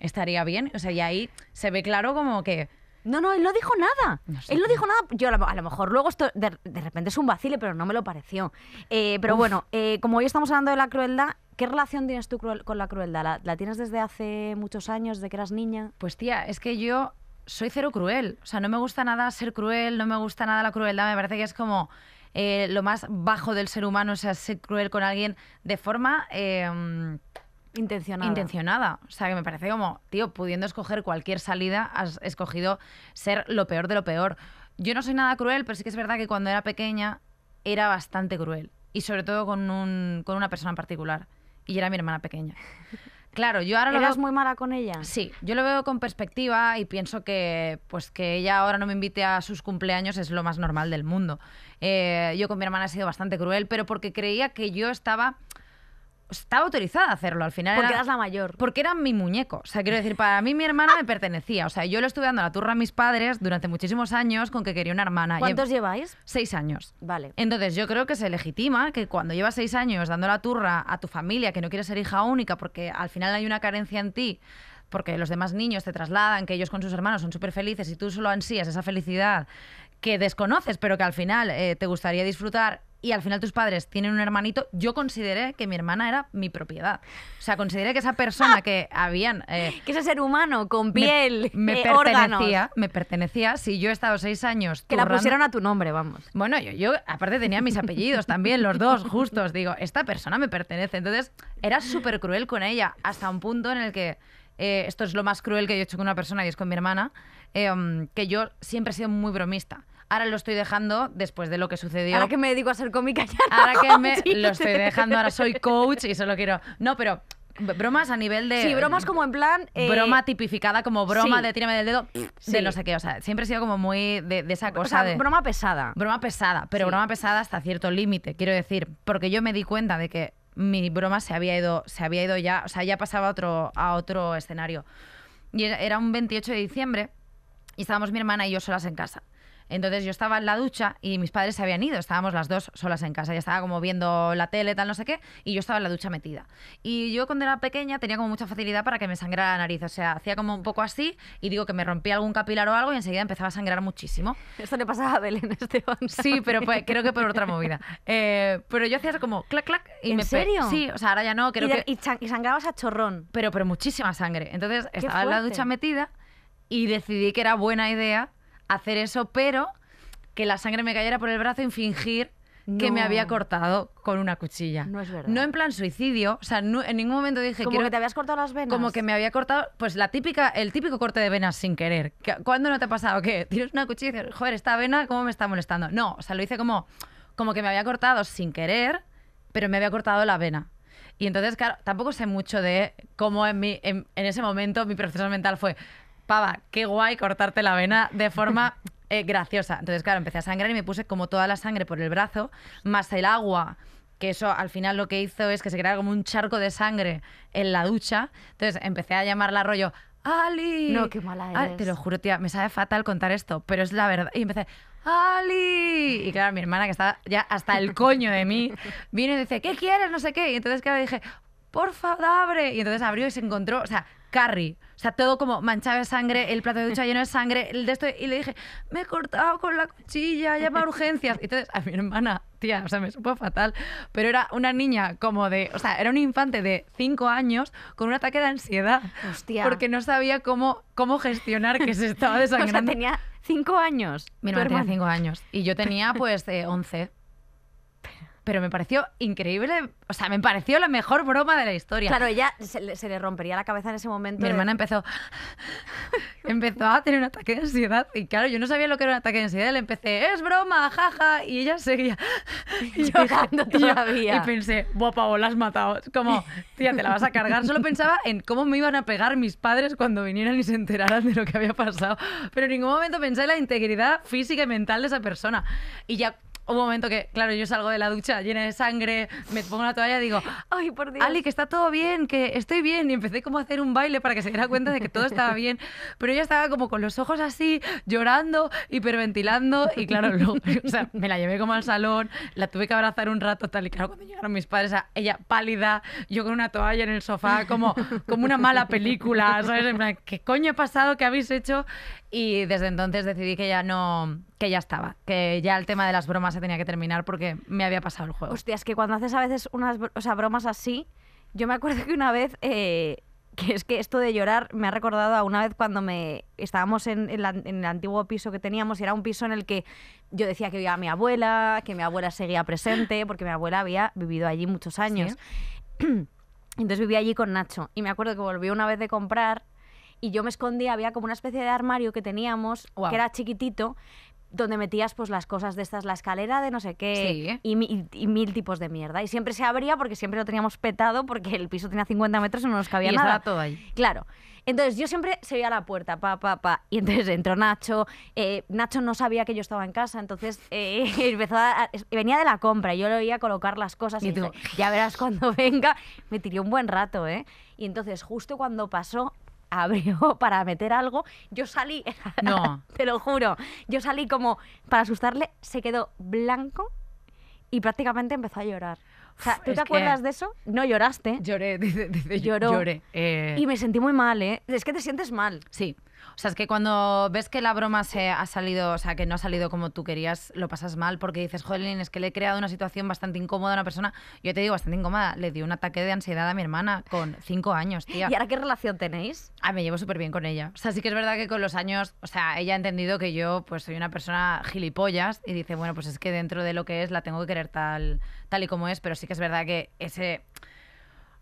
estaría bien? O sea, y ahí se ve claro como que no, no, él no dijo nada. él no dijo nada. Yo a lo mejor luego esto de, repente es un vacile, pero no me lo pareció. Eh, pero bueno, eh, como hoy estamos hablando de la crueldad, ¿Qué relación tienes tú con la crueldad? ¿La, tienes desde hace muchos años, desde que eras niña? Pues tía, es que yo soy cero cruel. O sea, no me gusta nada ser cruel, no me gusta nada la crueldad. Me parece que es como eh, lo más bajo del ser humano, o sea, ser cruel con alguien de forma... Em, Intencionada. Intencionada. O sea, que me parece como, tío, pudiendo escoger cualquier salida, has escogido ser lo peor de lo peor. Yo no soy nada cruel, pero sí que es verdad que cuando era pequeña era bastante cruel. Y sobre todo con, una persona en particular. Y era mi hermana pequeña. Claro, yo ahora lo ¿Eras veo... muy mala con ella? Sí, yo lo veo con perspectiva y pienso que pues que ella ahora no me invite a sus cumpleaños es lo más normal del mundo. Eh, yo con mi hermana he sido bastante cruel, pero porque creía que yo estaba estaba autorizada a hacerlo al final. Porque eras la mayor. Porque era mi muñeco. O sea, quiero decir, para mí mi hermana me pertenecía. O sea, yo le estuve dando la turra a mis padres durante muchísimos años con que quería una hermana. ¿Cuántos lleváis? Seis años. Vale. Entonces yo creo que se legitima que cuando llevas seis años dando la turra a tu familia, que no quieres ser hija única porque al final hay una carencia en ti, porque los demás niños te trasladan, que ellos con sus hermanos son súper felices y tú solo ansías esa felicidad que desconoces, pero que al final eh, te gustaría disfrutar y al final tus padres tienen un hermanito, yo consideré que mi hermana era mi propiedad. O sea, consideré que esa persona que habían... Eh, que ese ser humano con piel, me, eh, pertenecía, Me pertenecía si yo he estado seis años... Que la pusieron a tu nombre, vamos. Bueno, yo, yo aparte tenía mis apellidos también, los dos justos. Digo, esta persona me pertenece. Entonces, era súper cruel con ella hasta un punto en el que... esto es lo más cruel que yo he hecho con una persona y es con mi hermana. Em, que yo siempre he sido muy bromista. Ahora lo estoy dejando después de lo que sucedió. Ahora que me dedico a ser cómica ya. ahora que me lo estoy dejando, ahora soy coach y solo quiero. No, pero bromas a nivel de. Sí, bromas como en plan. Eh, broma tipificada como broma de tírame del dedo, se de no sé qué. O sea, siempre he sido como muy de, esa cosa. O sea, de, broma pesada. Broma pesada, pero broma pesada hasta cierto límite, quiero decir. Porque yo me di cuenta de que mi broma se había ido, se había ido ya, o sea, ya pasaba otro, a otro escenario. Y era un 28 de diciembre y estábamos mi hermana y yo solas en casa. Entonces yo estaba en la ducha y mis padres se habían ido, estábamos las dos solas en casa, ya estaba como viendo la tele, tal, no sé qué, y yo estaba en la ducha metida. Y yo cuando era pequeña tenía como mucha facilidad para que me sangrara la nariz, o sea, hacía como un poco así y digo que me rompía algún capilar o algo y enseguida empezaba a sangrar muchísimo. Esto le pasaba a Belén Esteban. Sí, pero pues, creo que por otra movida. Eh, pero yo hacía como clac, clac. Y ¿En me serio? Sí, o sea, ahora ya no, creo y que... Y, sangrabas a chorrón. Pero, pero muchísima sangre. Entonces estaba en la ducha metida y decidí que era buena idea hacer eso, pero que la sangre me cayera por el brazo y fingir que me había cortado con una cuchilla. No es verdad. No en plan suicidio, o sea, en ningún momento dije como quiero, que te habías cortado las venas. Como que me había cortado, pues la típica, el típico corte de venas sin querer. ¿Cuándo no te ha pasado qué? tienes una cuchilla y dices, joder, esta vena, ¿cómo me está molestando? No, o sea, lo hice como, como que me había cortado sin querer, pero me había cortado la vena. Y entonces, claro, tampoco sé mucho de cómo en, mi, en ese momento mi proceso mental fue, pava, qué guay cortarte la vena de forma eh, graciosa. Entonces, claro, empecé a sangrar y me puse como toda la sangre por el brazo, más el agua que eso al final lo que hizo es que se creara como un charco de sangre en la ducha. Entonces empecé a llamarla rollo, Ali. No, qué mala ah, eres. te lo juro, tía, me sabe fatal contar esto, pero es la verdad. Y empecé, Ali. Y claro, mi hermana, que estaba ya hasta el coño de mí, vino y dice, ¿qué quieres? No sé qué. Y entonces, claro, dije, porfa, abre. Y entonces abrió y se encontró, o sea, Carrie. O sea, todo como manchado de sangre, el plato de ducha lleno de sangre, el de esto. Y le dije, me he cortado con la cuchilla, llama a urgencias. Y entonces a mi hermana, tía, o sea, me supo fatal. Pero era una niña como de, o sea, era un infante de 5 años con un ataque de ansiedad. Hostia. Porque no sabía cómo, cómo gestionar que se estaba desangrando. o sea, tenía 5 años. Mi hermana tenía 5 años. Y yo tenía pues 11. Eh, pero me pareció increíble. O sea, me pareció la mejor broma de la historia. Claro, ella se, le, rompería la cabeza en ese momento. Mi hermana empezó, empezó a tener un ataque de ansiedad. Y claro, yo no sabía lo que era un ataque de ansiedad. Le empecé, es broma, jaja. Y ella seguía llorando todavía. Y, pensé, guapa, o la has matado. Como, tía, te la vas a cargar. Solo pensaba en cómo me iban a pegar mis padres cuando vinieran y se enteraran de lo que había pasado. Pero en ningún momento pensé en la integridad física y mental de esa persona. Y ya un momento que, claro, yo salgo de la ducha llena de sangre, me pongo la toalla y digo, ay, por Dios. Ali, que está todo bien, que estoy bien. Y empecé como a hacer un baile para que se diera cuenta de que todo estaba bien. Pero ella estaba como con los ojos así, llorando, hiperventilando. Y claro, me la llevé como al salón, la tuve que abrazar un rato, tal. Y claro, cuando llegaron mis padres, ella pálida, yo con una toalla en el sofá, como, como una mala película, ¿sabes? ¿qué coño ha pasado? ¿Qué habéis hecho? Y desde entonces decidí que ya no que ya estaba, que ya el tema de las bromas se tenía que terminar porque me había pasado el juego. Hostia, que cuando haces a veces unas bromas así, yo me acuerdo que una vez, eh, que es que esto de llorar me ha recordado a una vez cuando me estábamos en, el antiguo piso que teníamos y era un piso en el que yo decía que vivía mi abuela, que mi abuela seguía presente, porque mi abuela había vivido allí muchos años. Entonces vivía allí con Nacho y me acuerdo que volví una vez de comprar y yo me escondía, había como una especie de armario que teníamos, que era chiquitito, donde metías pues las cosas de estas, la escalera de no sé qué y, mil tipos de mierda. Y siempre se abría porque siempre lo teníamos petado porque el piso tenía 50 metros y no nos cabía y nada. todo ahí. Claro. Entonces yo siempre se veía la puerta, pa, pa, pa. Y entonces entró Nacho. Eh, Nacho no sabía que yo estaba en casa, entonces eh, empezó a, venía de la compra. Y yo le oía colocar las cosas y, ya verás cuando venga. Me tiró un buen rato, ¿eh? Y entonces justo cuando pasó, abrió para meter algo. Yo salí, no. te lo juro, yo salí como para asustarle, se quedó blanco y prácticamente empezó a llorar. O sea, ¿tú te acuerdas de eso? No lloraste. Lloré, dice, Lloró. Lloré. Eh, y me sentí muy mal, ¿eh? Es que te sientes mal. Sí. O sea, es que cuando ves que la broma se ha salido, o sea, que no ha salido como tú querías, lo pasas mal porque dices, jolín, es que le he creado una situación bastante incómoda a una persona. Yo te digo, bastante incómoda. Le dio un ataque de ansiedad a mi hermana con cinco años, tía. ¿Y ahora qué relación tenéis? Ah, me llevo súper bien con ella. O sea, sí que es verdad que con los años, o sea, ella ha entendido que yo pues soy una persona gilipollas y dice, bueno, pues es que dentro de lo que es la tengo que querer tal, tal y como es, pero sí que es verdad que ese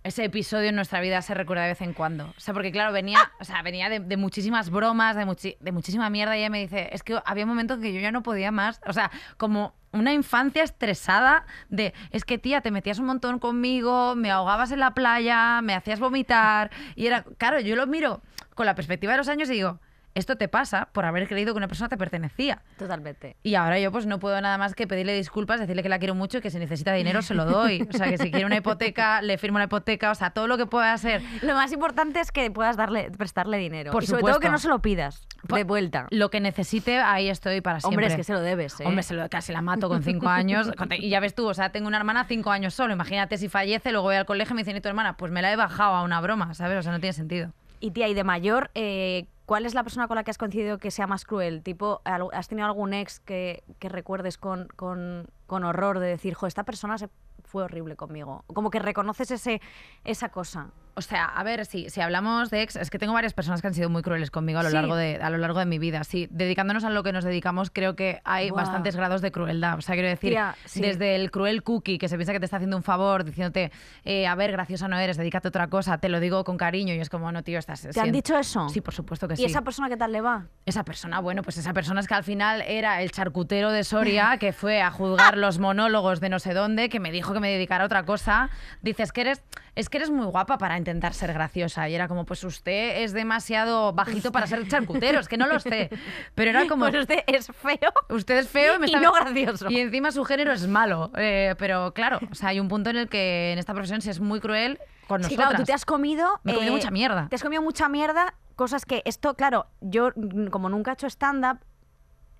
ese episodio en nuestra vida se recuerda de vez en cuando. O sea, porque claro, venía, ah. o sea, venía de, muchísimas bromas, de, de muchísima mierda y ella me dice, es que había momentos que yo ya no podía más. O sea, como una infancia estresada de, es que tía, te metías un montón conmigo, me ahogabas en la playa, me hacías vomitar. Y era, claro, yo lo miro con la perspectiva de los años y digo, esto te pasa por haber creído que una persona te pertenecía. Totalmente. Y ahora yo pues no puedo nada más que pedirle disculpas, decirle que la quiero mucho y que si necesita dinero se lo doy. O sea, que si quiere una hipoteca, le firmo una hipoteca, o sea, todo lo que pueda hacer. Lo más importante es que puedas darle, prestarle dinero. Por sobre todo que no se lo pidas de vuelta. Lo que necesite, ahí estoy para siempre. Hombre, es que se lo debes, ¿eh? Hombre, se lo, casi la mato con cinco años. Y ya ves tú, o sea, tengo una hermana cinco años solo. Imagínate si fallece, luego voy al colegio y me dicen, ¿y tu hermana? Pues me la he bajado a una broma, ¿sabes? O sea, no tiene sentido. Y tía, y de mayor, eh, ¿Cuál es la persona con la que has coincidido que sea más cruel? Tipo, ¿has tenido algún ex que, que recuerdes con, con con horror de decir, jo, esta persona se fue horrible conmigo. Como que reconoces ese, esa cosa. O sea, a ver, si, si hablamos de ex, es que tengo varias personas que han sido muy crueles conmigo a lo, largo, de, a lo largo de mi vida. Sí, dedicándonos a lo que nos dedicamos, creo que hay bastantes grados de crueldad. O sea, quiero decir, desde el cruel cookie, que se piensa que te está haciendo un favor, diciéndote, eh, a ver, graciosa no eres, dedícate a otra cosa, te lo digo con cariño, y es como, no, tío, estás. ¿Te han dicho eso? Sí, por supuesto que sí. ¿Y esa persona qué tal le va? Esa persona, bueno, pues esa persona es que al final era el charcutero de Soria que fue a juzgar los monólogos de no sé dónde, que me dijo que me dedicara a otra cosa, dices que eres, es que eres muy guapa para intentar ser graciosa. Y era como, pues usted es demasiado bajito para ser charcutero, es que no lo sé. Pero era como... Pues usted es feo. Usted es feo y me gracioso. Y encima su género es malo. Eh, pero claro, o sea, hay un punto en el que en esta profesión se es muy cruel con nosotros. claro, tú te has comido... Me he eh, mucha mierda. Te has comido mucha mierda, cosas que... Esto, claro, yo como nunca he hecho stand-up,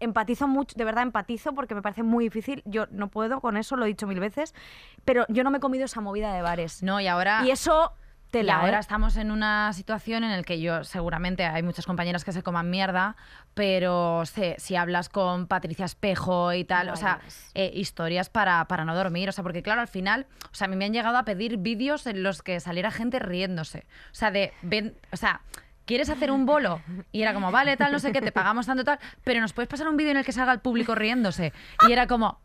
empatizo mucho, de verdad empatizo porque me parece muy difícil. Yo no puedo con eso, lo he dicho mil veces, pero yo no me he comido esa movida de bares. No, y ahora. Y eso. te y ahora ¿eh? estamos en una situación en la que yo seguramente hay muchas compañeras que se coman mierda, pero sé, si hablas con Patricia Espejo y tal, o sea, eh, historias para, para no dormir, o sea, porque claro, al final, o sea, a mí me han llegado a pedir vídeos en los que saliera gente riéndose, o sea, de, o sea, ¿quieres hacer un bolo? Y era como, vale, tal, no sé qué, te pagamos tanto, tal, pero nos puedes pasar un vídeo en el que salga el público riéndose. Y era como,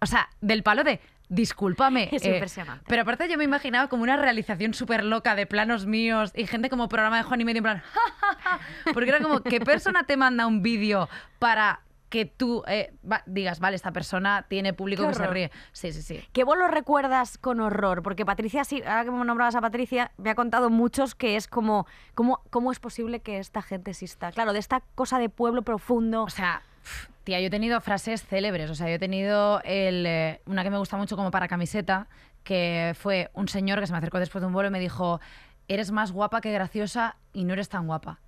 o sea, del palo de, discúlpame. Eh". Pero aparte yo me imaginaba como una realización súper loca de planos míos y gente como programa de Juan y medio en plan, porque era como, ¿qué persona te manda un vídeo para que tú eh, digas, vale, esta persona tiene público que se ríe. Sí, sí, sí. Que vos lo recuerdas con horror, porque Patricia, ahora que me nombrabas a Patricia, me ha contado muchos que es como, ¿cómo, cómo es posible que esta gente exista? Claro, de esta cosa de pueblo profundo. O sea, tía, yo he tenido frases célebres, o sea, yo he tenido eh, una que me gusta mucho como para camiseta, que fue un señor que se me acercó después de un vuelo y me dijo, eres más guapa que graciosa y no eres tan guapa.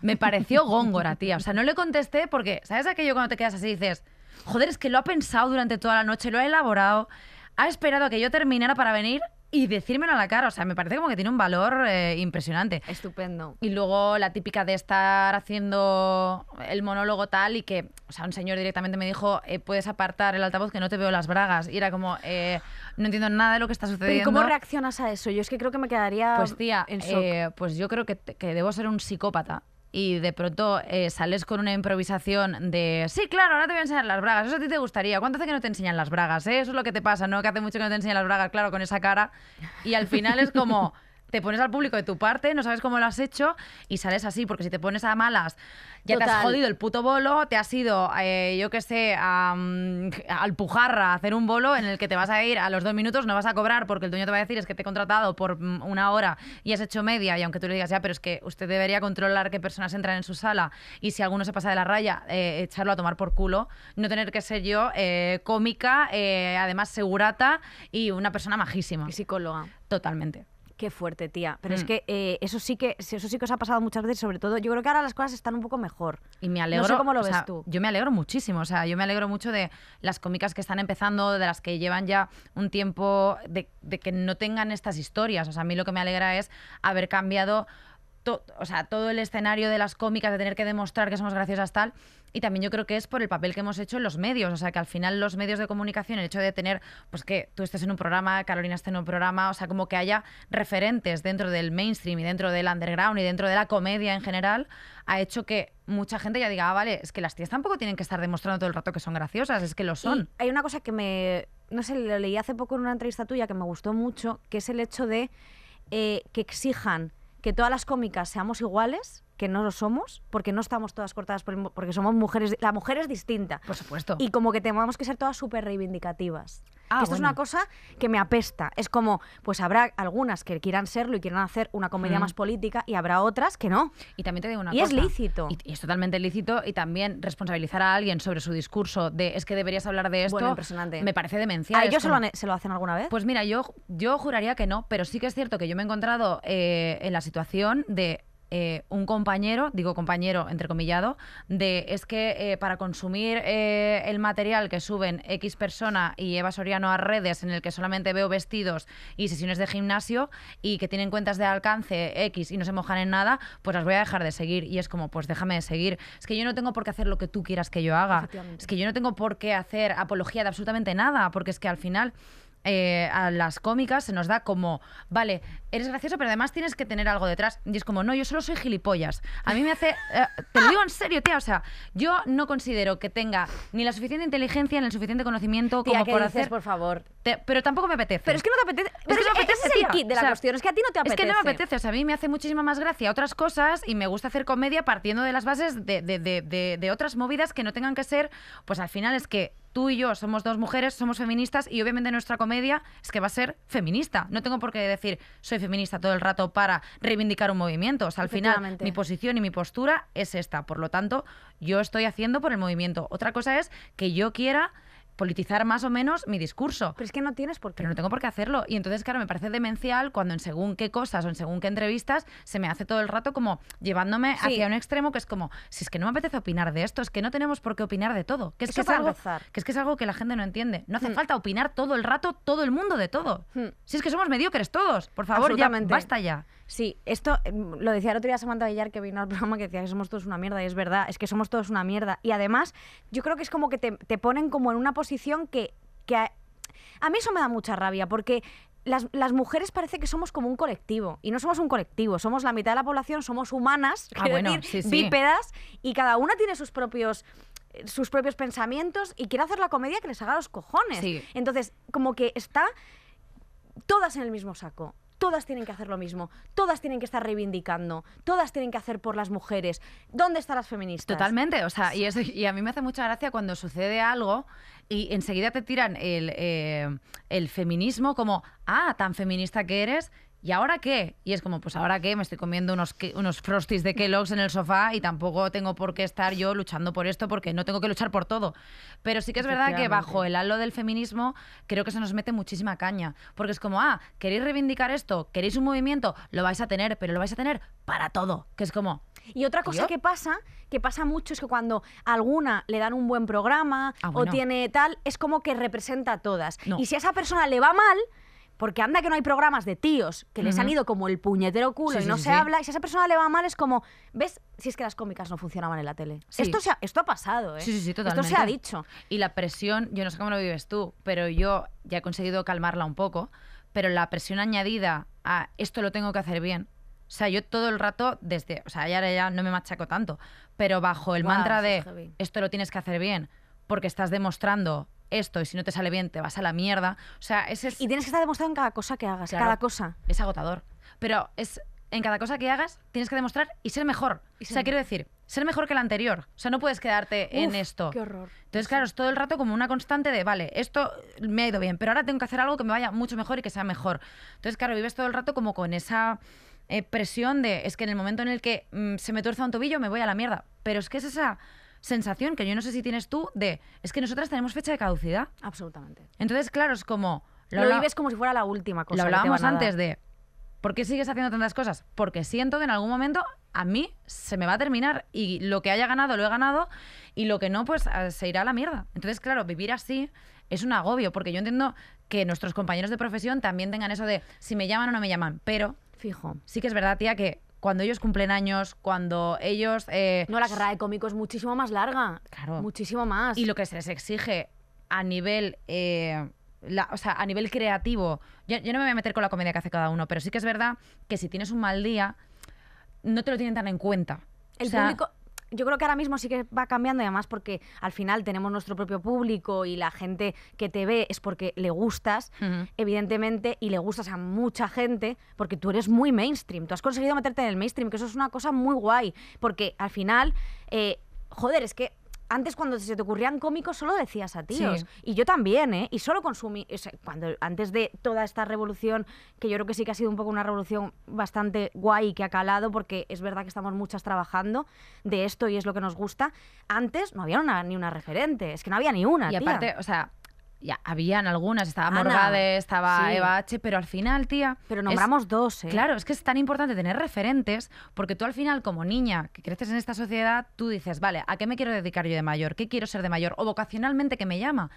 Me pareció góngora, tía. O sea, no le contesté porque, ¿sabes aquello cuando te quedas así y dices, joder, es que lo ha pensado durante toda la noche, lo ha elaborado, ha esperado a que yo terminara para venir y decírmelo a la cara. O sea, me parece como que tiene un valor eh, impresionante. Estupendo. Y luego la típica de estar haciendo el monólogo tal y que, o sea, un señor directamente me dijo, eh, puedes apartar el altavoz que no te veo las bragas. Y era como, eh, no entiendo nada de lo que está sucediendo. ¿Y cómo reaccionas a eso? Yo es que creo que me quedaría. Pues tía, en pues yo creo que, que debo ser un psicópata y de pronto eh, sales con una improvisación de, sí, claro, ahora te voy a enseñar las bragas, eso a ti te gustaría, ¿cuánto hace que no te enseñan las bragas? Eh? Eso es lo que te pasa, ¿no? Que hace mucho que no te enseñan las bragas, claro, con esa cara. Y al final es como... te pones al público de tu parte, no sabes cómo lo has hecho y sales así, porque si te pones a malas, ya te has jodido el puto bolo, te has ido, eh, yo qué sé, a, mm, pujarra Alpujarra a hacer un bolo en el que te vas a ir a los dos minutos, no vas a cobrar porque el dueño te va a decir es que te he contratado por mm, una hora y has hecho media y aunque tú le digas ya, pero es que usted debería controlar qué personas entran en su sala y si alguno se pasa de la raya, eh, echarlo a tomar por culo, no tener que ser yo eh, cómica, además segurata y una persona majísima. Y psicóloga. Totalmente. Qué fuerte, tía. Pero es mm. que eh, eso sí que eso sí que os ha pasado muchas veces, sobre todo. Yo creo que ahora las cosas están un poco mejor. Y me alegro. No sé cómo lo ves tú. Yo me alegro muchísimo. O sea, yo me alegro mucho de las cómicas que están empezando, de las que llevan ya un tiempo, de, de que no tengan estas historias. O sea, a mí lo que me alegra es haber cambiado o sea, todo el escenario de las cómicas, de tener que demostrar que somos graciosas tal. Y también yo creo que es por el papel que hemos hecho en los medios. O sea, que al final los medios de comunicación, el hecho de tener, pues que tú estés en un programa, Carolina esté en un programa, o sea, como que haya referentes dentro del mainstream y dentro del underground y dentro de la comedia en general, ha hecho que mucha gente ya diga, ah, vale, es que las tías tampoco tienen que estar demostrando todo el rato que son graciosas, es que lo son. hay una cosa que me, no sé, lo leí hace poco en una entrevista tuya que me gustó mucho, que es el hecho de eh, que exijan que todas las cómicas seamos iguales que no lo somos, porque no estamos todas cortadas, por, porque somos mujeres, la mujer es distinta. Por supuesto. Y como que tenemos que ser todas súper reivindicativas. Ah, esto es una cosa que me apesta. Es como, pues habrá algunas que quieran serlo y quieran hacer una comedia más política y habrá otras que no. Y también te digo una cosa. Y es lícito. Y, es totalmente lícito y también responsabilizar a alguien sobre su discurso de es que deberías hablar de esto. impresionante. Me parece demencial. ¿A ah, ellos e, se, lo hacen alguna vez? Pues mira, yo, yo juraría que no, pero sí que es cierto que yo me he encontrado eh, en la situación de eh, un compañero, digo compañero entrecomillado, de es que eh, para consumir eh, el material que suben X persona y Eva Soriano a redes en el que solamente veo vestidos y sesiones de gimnasio y que tienen cuentas de alcance X y no se mojan en nada, pues las voy a dejar de seguir. Y es como, pues déjame de seguir. Es que yo no tengo por qué hacer lo que tú quieras que yo haga. Es que yo no tengo por qué hacer apología de absolutamente nada, porque es que al final... Eh, a las cómicas se nos da como, vale, eres gracioso, pero además tienes que tener algo detrás. Y es como, no, yo solo soy gilipollas. A mí me hace, eh, te lo digo en serio, tía, o sea, yo no considero que tenga ni la suficiente inteligencia ni el suficiente conocimiento tía, como por dices, por favor. pero tampoco me apetece. Pero es que no te apetece. es que no me apetece, es el kit de la cuestión, es que a ti no te apetece. Es que no me apetece, o sea, a mí me hace muchísima más gracia otras cosas y me gusta hacer comedia partiendo de las bases de otras movidas que no tengan que ser, pues al final es que tú y yo somos dos mujeres, somos feministas y obviamente nuestra comedia es que va a ser feminista. No tengo por qué decir soy feminista todo el rato para reivindicar un movimiento. O sea, al final mi posición y mi postura es esta. Por lo tanto, yo estoy haciendo por el movimiento. Otra cosa es que yo quiera politizar más o menos mi discurso. Pero es que no tienes por qué. Pero no tengo por qué hacerlo. Y entonces, claro, me parece demencial cuando en según qué cosas o en según qué entrevistas se me hace todo el rato como llevándome hacia un extremo que es como, si es que no me apetece opinar de esto, es que no tenemos por qué opinar de todo. Que es, que, es algo, que es algo que la gente no entiende. No hace mm. falta opinar todo el rato, todo el mundo de todo. Mm. Si es que somos mediocres todos, por favor, ya basta ya. Sí, esto em, lo decía el otro día Samantha Villar que vino al programa que decía que somos todos una mierda y es verdad, es que somos todos una mierda. Y además, yo creo que es como que te, ponen como en una posición que, a, mí eso me da mucha rabia porque las, mujeres parece que somos como un colectivo y no somos un colectivo, somos la mitad de la población, somos humanas, ah, decir, bípedas y cada una tiene sus propios eh, sus propios pensamientos y quiere hacer la comedia que les haga los cojones. Entonces, como que está todas en el mismo saco todas tienen que hacer lo mismo, todas tienen que estar reivindicando, todas tienen que hacer por las mujeres. ¿Dónde están las feministas? Totalmente, o sea, y, y a mí me hace mucha gracia cuando sucede algo y enseguida te tiran el, eh, el feminismo como, ah, tan feminista que eres, ¿y ahora qué? Y es como, pues ahora qué, me estoy comiendo unos, unos frosties de Kellogg's en el sofá y tampoco tengo por qué estar yo luchando por esto porque no tengo que luchar por todo. Pero sí que es verdad que bajo el halo del feminismo creo que se nos mete muchísima caña, porque es como, ah, queréis reivindicar esto, queréis un movimiento, lo vais a tener, pero lo vais a tener para todo, que es como... Y otra cosa que pasa, que pasa mucho, es que cuando a alguna le dan un buen programa ah, o tiene tal, es como que representa a todas. Y si a esa persona le va mal, porque anda que no hay programas de tíos que les han ido como el puñetero culo y no se habla. Y si a esa persona le va mal, es como, ¿ves? Si es que las cómicas no funcionaban en la tele. Esto, ha, esto ha pasado, ¿eh? Sí, sí, sí, totalmente. Esto se ha dicho. Y la presión, yo no sé cómo lo vives tú, pero yo ya he conseguido calmarla un poco, pero la presión añadida a esto lo tengo que hacer bien. O sea, yo todo el rato, desde, o sea, ya, ya no me machaco tanto, pero bajo el mantra de esto lo tienes que hacer bien, porque estás demostrando esto y si no te sale bien te vas a la mierda. O sea, Y tienes que estar demostrado en cada cosa que hagas, cada cosa. Es agotador. Pero es en cada cosa que hagas tienes que demostrar y ser mejor. o sea, quiero decir, ser mejor que la anterior. O sea, no puedes quedarte en esto. Qué horror. Entonces, claro, es todo el rato como una constante de, vale, esto me ha ido bien, pero ahora tengo que hacer algo que me vaya mucho mejor y que sea mejor. Entonces, claro, vives todo el rato como con esa eh, presión de, es que en el momento en el que mm, se me tuerza un tobillo me voy a la mierda. Pero es que es esa sensación que yo no sé si tienes tú de, es que nosotras tenemos fecha de caducidad. Absolutamente. Entonces, claro, es como... Lo, vives como si fuera la última cosa. Lo hablábamos antes de, ¿por qué sigues haciendo tantas cosas? Porque siento que en algún momento a mí se me va a terminar y lo que haya ganado lo he ganado y lo que no, pues ah, se irá a la mierda. Entonces, claro, vivir así es un agobio, porque yo entiendo que nuestros compañeros de profesión también tengan eso de si me llaman o no me llaman, pero... Fijo. Sí que es verdad, tía, que cuando ellos cumplen años, cuando ellos... Eh, no, la carrera de cómico es muchísimo más larga. Claro. Muchísimo más. Y lo que se les exige a nivel... Eh, o sea, a nivel creativo, yo, no me voy a meter con la comedia que hace cada uno, pero sí que es verdad que si tienes un mal día, no te lo tienen tan en cuenta. El público, yo creo que ahora mismo sí que va cambiando y además porque al final tenemos nuestro propio público y la gente que te ve es porque le gustas, evidentemente, y le gustas a mucha gente porque tú eres muy mainstream, tú has conseguido meterte en el mainstream, que eso es una cosa muy guay, porque al final, eh, joder, es que antes cuando se te ocurrían cómicos solo decías a tíos. Y yo también, ¿eh? Y solo consumí, cuando, antes de toda esta revolución, que yo creo que sí que ha sido un poco una revolución bastante guay que ha calado, porque es verdad que estamos muchas trabajando de esto y es lo que nos gusta, antes no había ni una referente, es que no había ni una. Y aparte, o sea, ya, habían algunas, estaba Morgade, estaba Eva H, pero al final, tía... Pero nombramos dos, ¿eh? Claro, es que es tan importante tener referentes, porque tú al final, como niña que creces en esta sociedad, tú dices, vale, ¿a qué me quiero dedicar yo de mayor? ¿Qué quiero ser de mayor? O vocacionalmente, ¿qué me llama?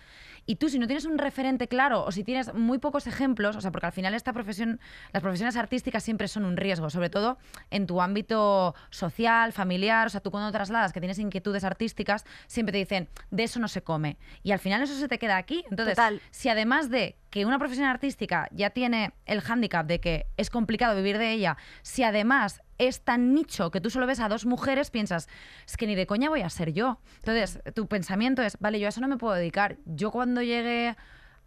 Y tú, si no tienes un referente claro o si tienes muy pocos ejemplos, o sea, porque al final esta profesión, las profesiones artísticas siempre son un riesgo, sobre todo en tu ámbito social, familiar, o sea, tú cuando trasladas que tienes inquietudes artísticas, siempre te dicen, de eso no se come. Y al final eso se te queda aquí. Entonces, si además de que una profesión artística ya tiene el hándicap de que es complicado vivir de ella, si además es tan nicho que tú solo ves a dos mujeres, piensas, es que ni de coña voy a ser yo. Entonces, tu pensamiento es, vale, yo a eso no me puedo dedicar. Yo cuando llegue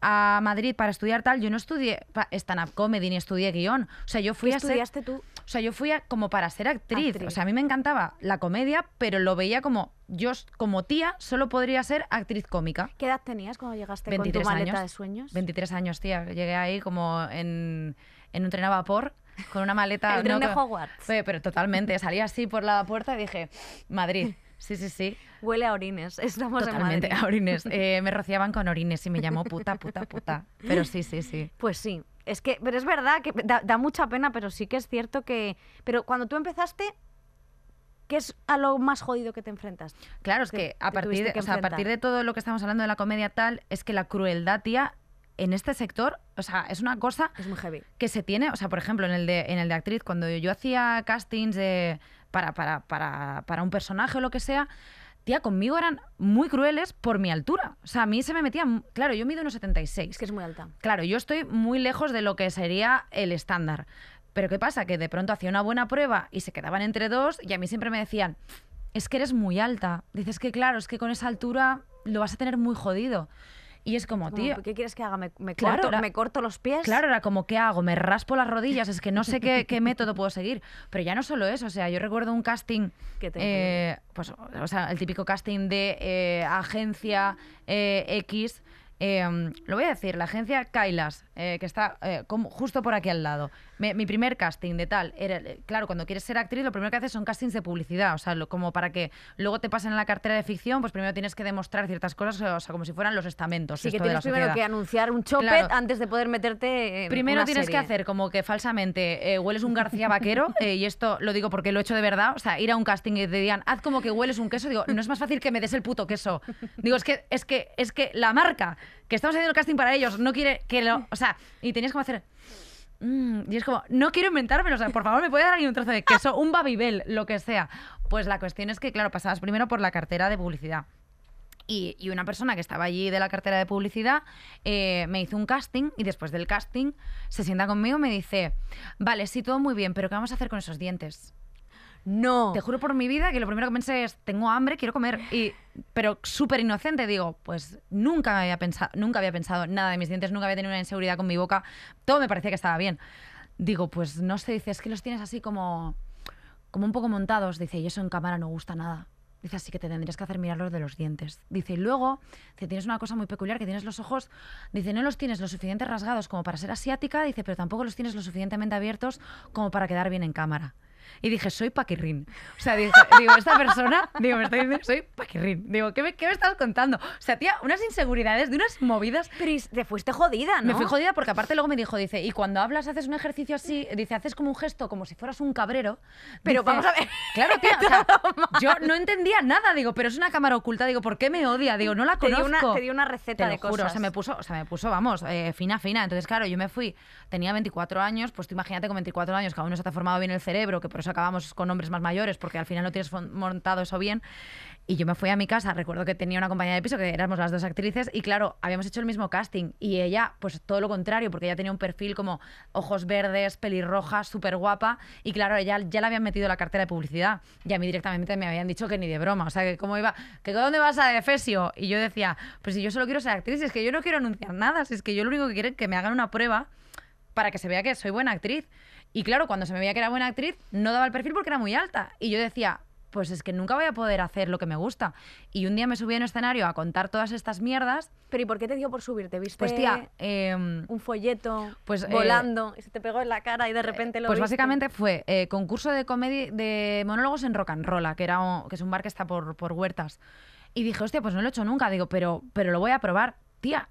a Madrid para estudiar tal, yo no estudié stand-up comedy ni estudié guión. O sea, yo fui a estudiaste tú? O sea, yo fui como para ser actriz. O sea, a mí me encantaba la comedia, pero lo veía como yo como tía solo podría ser actriz cómica. ¿Qué edad tenías cuando llegaste 23 con tu maleta de sueños? 23 años, tía. Llegué ahí como en, en un tren a vapor con una maleta... El de Hogwarts. Pero, pero totalmente. Salí así por la puerta y dije, Madrid. Sí, sí, sí. Huele a orines. Estamos Totalmente, a orines. Eh, me rociaban con orines y me llamó puta, puta, puta. Pero sí, sí, sí. Pues sí. Es que, pero es verdad que da, mucha pena, pero sí que es cierto que. Pero cuando tú empezaste, ¿qué es a lo más jodido que te enfrentas? Claro, es que, a, partir de, a, partir de, todo lo que estamos hablando de la comedia tal, es que la crueldad, tía, en este sector, o sea, es una cosa es muy heavy. que se tiene, o sea, por ejemplo, en el de, en el de actriz, cuando yo hacía castings de, para, un personaje o lo que sea, tía, conmigo eran muy crueles por mi altura. O sea, a mí se me metían... Claro, yo mido unos 76. Es que es muy alta. Claro, yo estoy muy lejos de lo que sería el estándar. Pero ¿qué pasa? Que de pronto hacía una buena prueba y se quedaban entre dos y a mí siempre me decían, es que eres muy alta. Dices que claro, es que con esa altura lo vas a tener muy jodido. Y es como, tío. ¿Qué quieres que haga? ¿Me, corto, ¿Me, corto, los pies? Claro, era como, ¿qué hago? ¿Me raspo las rodillas? Es que no sé qué, método puedo seguir. Pero ya no solo eso, o sea, yo recuerdo un casting. Eh, pues, o sea, el típico casting de eh, agencia eh, X. lo voy a decir, la agencia Kailas. Eh, que está eh, como justo por aquí al lado. mi primer casting de tal, era, eh, claro, cuando quieres ser actriz, lo primero que haces son castings de publicidad, o sea, como para que luego te pasen a la cartera de ficción, pues primero tienes que demostrar ciertas cosas, o sea, como si fueran los estamentos. Sí, que tienes primero que anunciar un chopet antes de poder meterte en Primero tienes que hacer como que falsamente hueles un García Vaquero, y esto lo digo porque lo he hecho de verdad, o sea, ir a un casting y te digan, haz como que hueles un queso, digo, no es más fácil que me des el puto queso. Digo, es que, es que, es que la marca que estamos haciendo el casting para ellos no quiere que lo y tenías como hacer... Mm", y es como, no quiero inventármelo, o sea, por favor, ¿me puede dar ahí un trozo de queso, un babibel, lo que sea? Pues la cuestión es que, claro, pasabas primero por la cartera de publicidad. Y, una persona que estaba allí de la cartera de publicidad eh, me hizo un casting y después del casting se sienta conmigo y me dice, vale, sí, todo muy bien, pero ¿qué vamos a hacer con esos dientes? No. Te juro por mi vida que lo primero que pensé es, tengo hambre, quiero comer. Y, pero súper inocente, digo, pues nunca, había pensado, nunca había pensado nada de mis dientes, nunca había tenido una inseguridad con mi boca, todo me parecía que estaba bien. Digo, pues no sé, dice, es que los tienes así como, un poco montados, dice, y eso en cámara no gusta nada. Dice, así que te tendrías que hacer mirar los de los dientes. Dice, y luego, dice, tienes una cosa muy peculiar, que tienes los ojos, dice, no los tienes lo suficientemente rasgados como para ser asiática, dice, pero tampoco los tienes lo suficientemente abiertos como para quedar bien en cámara. Y dije, soy paquirrín. O sea, digo, esta persona, digo, me está diciendo, soy paquirrín. Digo, ¿qué me, ¿qué estás contando? O sea, tía, unas inseguridades de unas movidas. Pero te fuiste jodida, ¿no? Me fui jodida porque aparte luego me dijo, dice, y cuando hablas haces un ejercicio así, dice, haces como un gesto como si fueras un cabrero. Pero vamos a ver. Claro, tía, yo no entendía nada, digo, pero es una cámara oculta, digo, ¿por qué me odia? Digo, no la conozco. te dio una, receta de cosas. o sea, me puso, o sea, me puso, vamos, eh, fina, fina. Entonces, claro, yo me fui, tenía 24 años, pues imagínate con 24 años, cada uno se te ha formado bien el cerebro, que por os acabamos con hombres más mayores, porque al final no tienes montado eso bien. Y yo me fui a mi casa, recuerdo que tenía una compañera de piso, que éramos las dos actrices, y claro, habíamos hecho el mismo casting. Y ella, pues todo lo contrario, porque ella tenía un perfil como ojos verdes, pelirroja, súper guapa. Y claro, ella ya le habían metido la cartera de publicidad. Y a mí directamente me habían dicho que ni de broma. O sea, que cómo iba, que ¿dónde vas a Efesio? Y yo decía, pues si yo solo quiero ser actriz, es que yo no quiero anunciar nada, si es que yo lo único que quiero es que me hagan una prueba para que se vea que soy buena actriz. Y claro, cuando se me veía que era buena actriz, no daba el perfil porque era muy alta. Y yo decía, pues es que nunca voy a poder hacer lo que me gusta. Y un día me subí en escenario a contar todas estas mierdas. Pero ¿y por qué te dio por subirte? ¿Viste pues, tía, em, un folleto pues, eh, volando y se te pegó en la cara y de eh, repente lo Pues básicamente fue eh, concurso de comedia de monólogos en Rock and Rolla, que, era, que es un bar que está por, por huertas. Y dije, hostia, pues no lo he hecho nunca. Digo, pero, pero lo voy a probar. Tía,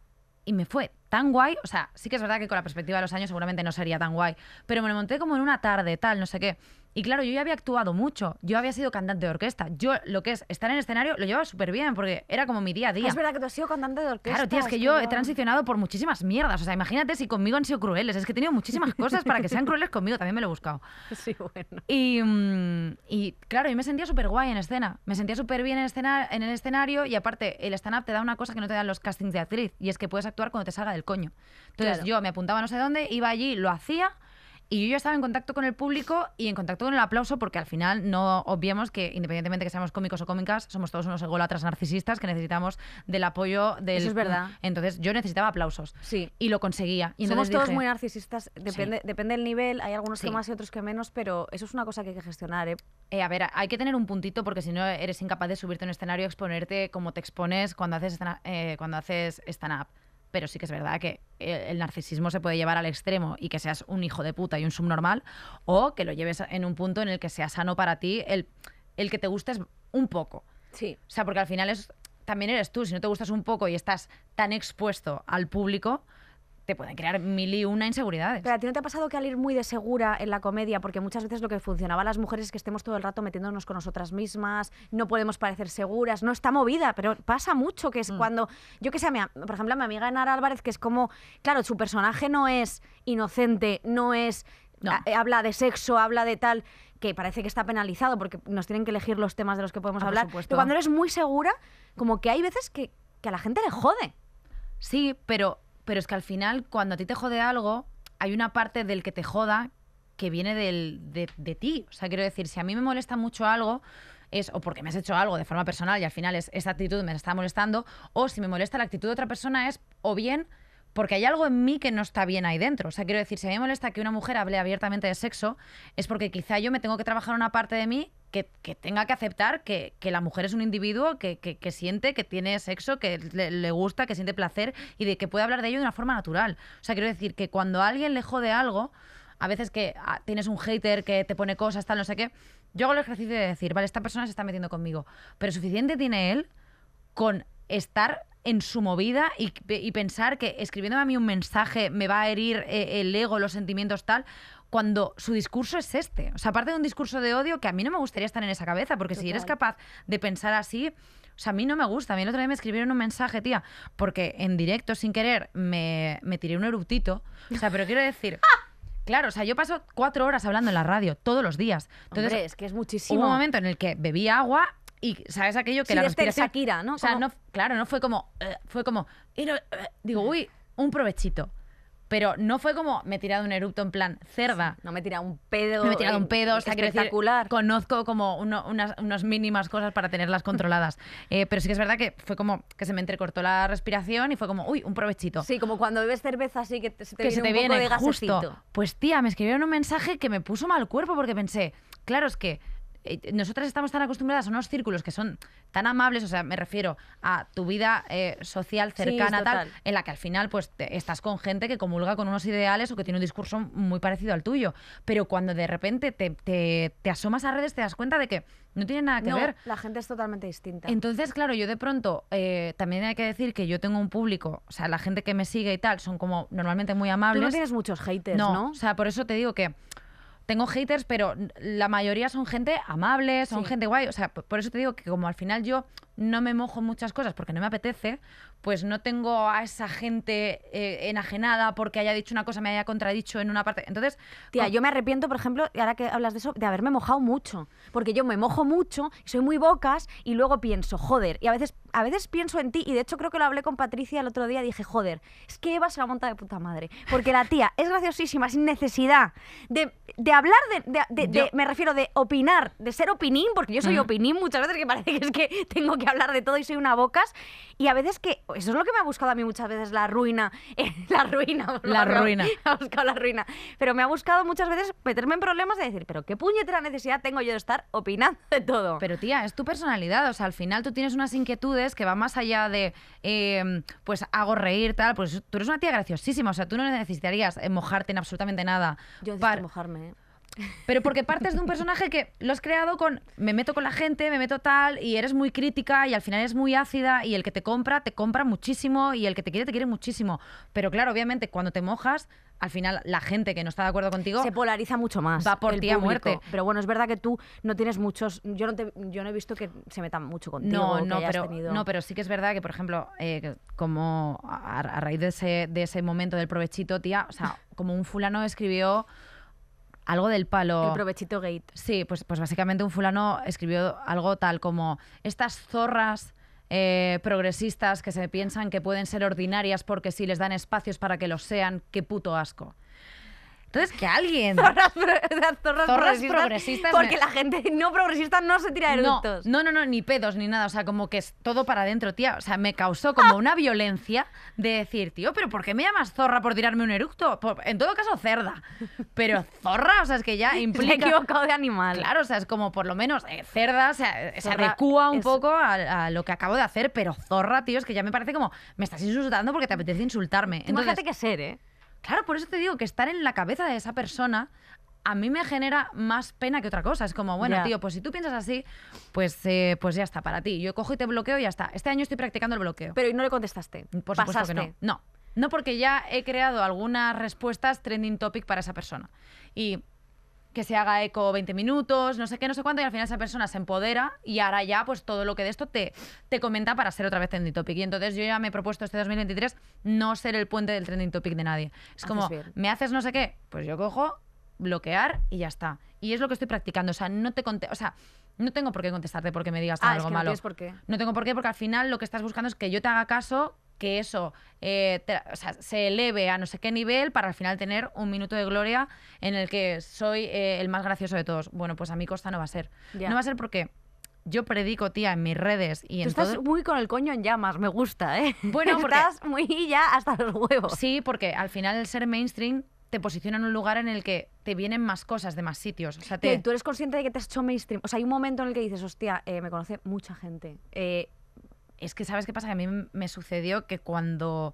y me fue tan guay. O sea, sí que es verdad que con la perspectiva de los años seguramente no sería tan guay, pero me lo monté como en una tarde, tal, no sé qué. Y claro, yo ya había actuado mucho, yo había sido cantante de orquesta. Yo lo que es estar en escenario lo llevaba súper bien porque era como mi día a día. es verdad que tú has sido cantante de orquesta. Claro, tía, es que yo he transicionado por muchísimas mierdas. O sea, imagínate si conmigo han sido crueles. Es que he tenido muchísimas cosas para que sean crueles conmigo, también me lo he buscado. Sí, bueno. Y, mm, y claro, yo me sentía súper guay en escena. Me sentía súper bien en, escena, en el escenario y aparte el stand-up te da una cosa que no te dan los castings de actriz y es que puedes actuar cuando te salga del coño. Entonces yo me apuntaba no sé dónde, iba allí, lo hacía y yo ya estaba en contacto con el público y en contacto con el aplauso, porque al final no obviamos que, independientemente de que seamos cómicos o cómicas, somos todos unos ególatras narcisistas que necesitamos del apoyo del. Eso es verdad. Entonces yo necesitaba aplausos. Sí. Y lo conseguía. somos todos muy narcisistas, depende, depende del nivel, hay algunos que más y otros que menos, pero eso es una cosa que hay que gestionar. ¿eh? Eh, a ver, hay que tener un puntito, porque si no eres incapaz de subirte a un escenario, exponerte como te expones cuando haces, eh, cuando haces stand-up pero sí que es verdad que eh, el narcisismo se puede llevar al extremo y que seas un hijo de puta y un subnormal, o que lo lleves en un punto en el que sea sano para ti el, que te gustes un poco. Sí. O sea, porque al final es, también eres tú, si no te gustas un poco y estás tan expuesto al público, te pueden crear mil y una inseguridades. Pero a ti no te ha pasado que al ir muy de segura en la comedia, porque muchas veces lo que funcionaba a las mujeres es que estemos todo el rato metiéndonos con nosotras mismas, no podemos parecer seguras, no está movida, pero pasa mucho que es mm. cuando, yo que sé, por ejemplo, a mi amiga Nara Álvarez, que es como, claro, su personaje no es inocente, no es, eh, habla de sexo, habla de tal que parece que está penalizado porque nos tienen que elegir los temas de los que podemos ah, hablar. Pero cuando eres muy segura, como que hay veces que, que a la gente le jode. Sí, pero pero es que al final, cuando a ti te jode algo, hay una parte del que te joda que viene de, de ti. O sea, quiero decir, si a mí me molesta mucho algo, es o porque me has hecho algo de forma personal y al final es esa actitud me está molestando, o si me molesta la actitud de otra persona es o bien porque hay algo en mí que no está bien ahí dentro. O sea, quiero decir, si a mí me molesta que una mujer hable abiertamente de sexo, es porque quizá yo me tengo que trabajar una parte de mí que, tenga que aceptar que, la mujer es un individuo que, siente, que tiene sexo, que le, gusta, que siente placer y de que puede hablar de ello de una forma natural. O sea, quiero decir que cuando alguien le jode algo, a veces que ah, tienes un hater que te pone cosas, tal, no sé qué, yo hago el ejercicio de decir, vale, esta persona se está metiendo conmigo, pero suficiente tiene él con estar en su movida y, pensar que escribiéndome a mí un mensaje me va a herir eh, el ego, los sentimientos, tal, cuando su discurso es este. O sea, aparte de un discurso de odio que a mí no me gustaría estar en esa cabeza, porque si eres capaz de pensar así, o sea, a mí no me gusta. A mí el otro día me escribieron un mensaje, tía, porque en directo, sin querer, me, tiré un eructito. O sea, pero quiero decir... Ah. Claro, o sea, yo paso cuatro horas hablando en la radio todos los días. Entonces, Hombre, es que es muchísimo. un momento en el que bebí agua, y sabes aquello que la respiración Shakira, ¿no? O sea, no, claro, no fue como eh, fue como eh, digo, uy, un provechito. Pero no fue como me he tirado un erupto en plan cerda. no me he tirado un pedo. No me he tirado un pedo. O espectacular. conozco como unas, mínimas cosas para tenerlas controladas. Eh, pero sí que es verdad que fue como que se me entrecortó la respiración y fue como, uy, un provechito. Sí, como cuando bebes cerveza así que se te viene un justo. Pues tía, me escribieron un mensaje que me puso mal cuerpo porque pensé, claro, es que eh, nosotras estamos tan acostumbradas a unos círculos que son tan amables, o sea, me refiero a tu vida eh, social cercana, tal, en la que al final pues estás con gente que comulga con unos ideales o que tiene un discurso muy parecido al tuyo. Pero cuando de repente te, asomas a redes, te das cuenta de que no tiene nada que no, ver. La gente es totalmente distinta. Entonces, claro, yo de pronto eh, también hay que decir que yo tengo un público, o sea, la gente que me sigue y tal son como normalmente muy amables. no tienes muchos haters, ¿no? ¿no? O sea, por eso te digo que tengo haters, pero la mayoría son gente amable, son gente guay. O sea, por eso te digo que como al final yo no me mojo muchas cosas porque no me apetece, pues no tengo a esa gente eh, enajenada porque haya dicho una cosa, me haya contradicho en una parte. Entonces, tía, yo me arrepiento, por ejemplo, ahora que hablas de eso, de haberme mojado mucho, porque yo me mojo mucho, soy muy bocas y luego pienso, joder, y a veces a veces pienso en ti y de hecho creo que lo hablé con Patricia el otro día, dije, joder, es que Eva se la monta de puta madre, porque la tía es graciosísima sin necesidad de, hablar de, me refiero de opinar, de ser opinín, porque yo soy opinín muchas veces que parece que es que tengo que hablar de todo y soy una bocas. Y a veces que, eso es lo que me ha buscado a mí muchas veces, la ruina. Eh, la ruina. La ruina. la ruina. Pero me ha buscado muchas veces meterme en problemas de decir, pero qué puñetera necesidad tengo yo de estar opinando de todo. Pero tía, es tu personalidad. O sea, al final tú tienes unas inquietudes que van más allá de, em, pues hago reír, tal. Pues tú eres una tía graciosísima. O sea, tú no necesitarías eh, mojarte en absolutamente nada. Yo necesito mojarme. Eh. Pero porque partes de un personaje que lo has creado con me meto con la gente, me meto tal, y eres muy crítica y al final eres muy ácida y el que te compra, te compra muchísimo y el que te quiere, te quiere muchísimo. Pero claro, obviamente cuando te mojas, al final la gente que no está de acuerdo contigo se polariza mucho más. Va por ti a muerte. Pero bueno, es verdad que tú no tienes muchos. Yo no, yo no he visto que se metan mucho contigo. No, no, pero, sí que es verdad que, por ejemplo, eh, como a, raíz de ese, de ese momento del provechito, tía, o sea, como un fulano escribió algo del palo. El provechito gate. Sí, pues, pues básicamente un fulano escribió algo tal como estas zorras. Eh, progresistas que se piensan que pueden ser ordinarias porque si les dan espacios para que lo sean, qué puto asco. Entonces, que alguien. Zorras, Porque la gente no progresista no se tira eructos. No, no, no, ni pedos ni nada. O sea, como que es todo para adentro, tía. O sea, me causó como una violencia de decir, tío, ¿pero por qué me llamas zorra por tirarme un eructo? en todo caso, cerda. Pero zorra, o sea, es que ya implica. Se equivocado de animal. Claro, o sea, es como por lo menos eh, cerda, o sea, eh, se adecua un poco a, lo que acabo de hacer, pero zorra, tío, es que ya me parece como, me estás insultando porque te apetece insultarme. Entonces, Imagínate que ser, ¿eh? Claro, por eso te digo que estar en la cabeza de esa persona a mí me genera más pena que otra cosa. Es como, bueno, tío, pues si tú piensas así, pues, eh, pues ya está, para ti. Yo cojo y te bloqueo y ya está. Este año estoy practicando el bloqueo. Pero ¿y no le contestaste? Por supuesto no. No, no porque ya he creado algunas respuestas trending topic para esa persona. Y que se haga eco 20 minutos, no sé qué, no sé cuánto, y al final esa persona se empodera y ahora ya pues todo lo que de esto te, te comenta para ser otra vez trending topic. Y entonces yo ya me he propuesto este 2023 no ser el puente del trending topic de nadie. Es como, ¿me haces no sé qué? Pues yo cojo, bloquear y ya está. Y es lo que estoy practicando, o sea, no te o sea, no tengo por qué contestarte porque me digas ah, algo no malo. Por qué. No tengo por qué porque al final lo que estás buscando es que yo te haga caso que eso eh, se eleve a no sé qué nivel para al final tener un minuto de gloria en el que soy eh, el más gracioso de todos. Bueno, pues a mi costa no va a ser. No va a ser porque yo predico, tía, en mis redes y Tú estás muy con el coño en llamas, me gusta, ¿eh? Bueno, porque... estás muy ya hasta los huevos. Sí, porque al final el ser mainstream te posiciona en un lugar en el que te vienen más cosas de más sitios. O sea, Tú eres consciente de que te has hecho mainstream. O sea, hay un momento en el que dices, hostia, eh, me conoce mucha gente. Eh, es que, ¿sabes qué pasa? Que a mí me sucedió que cuando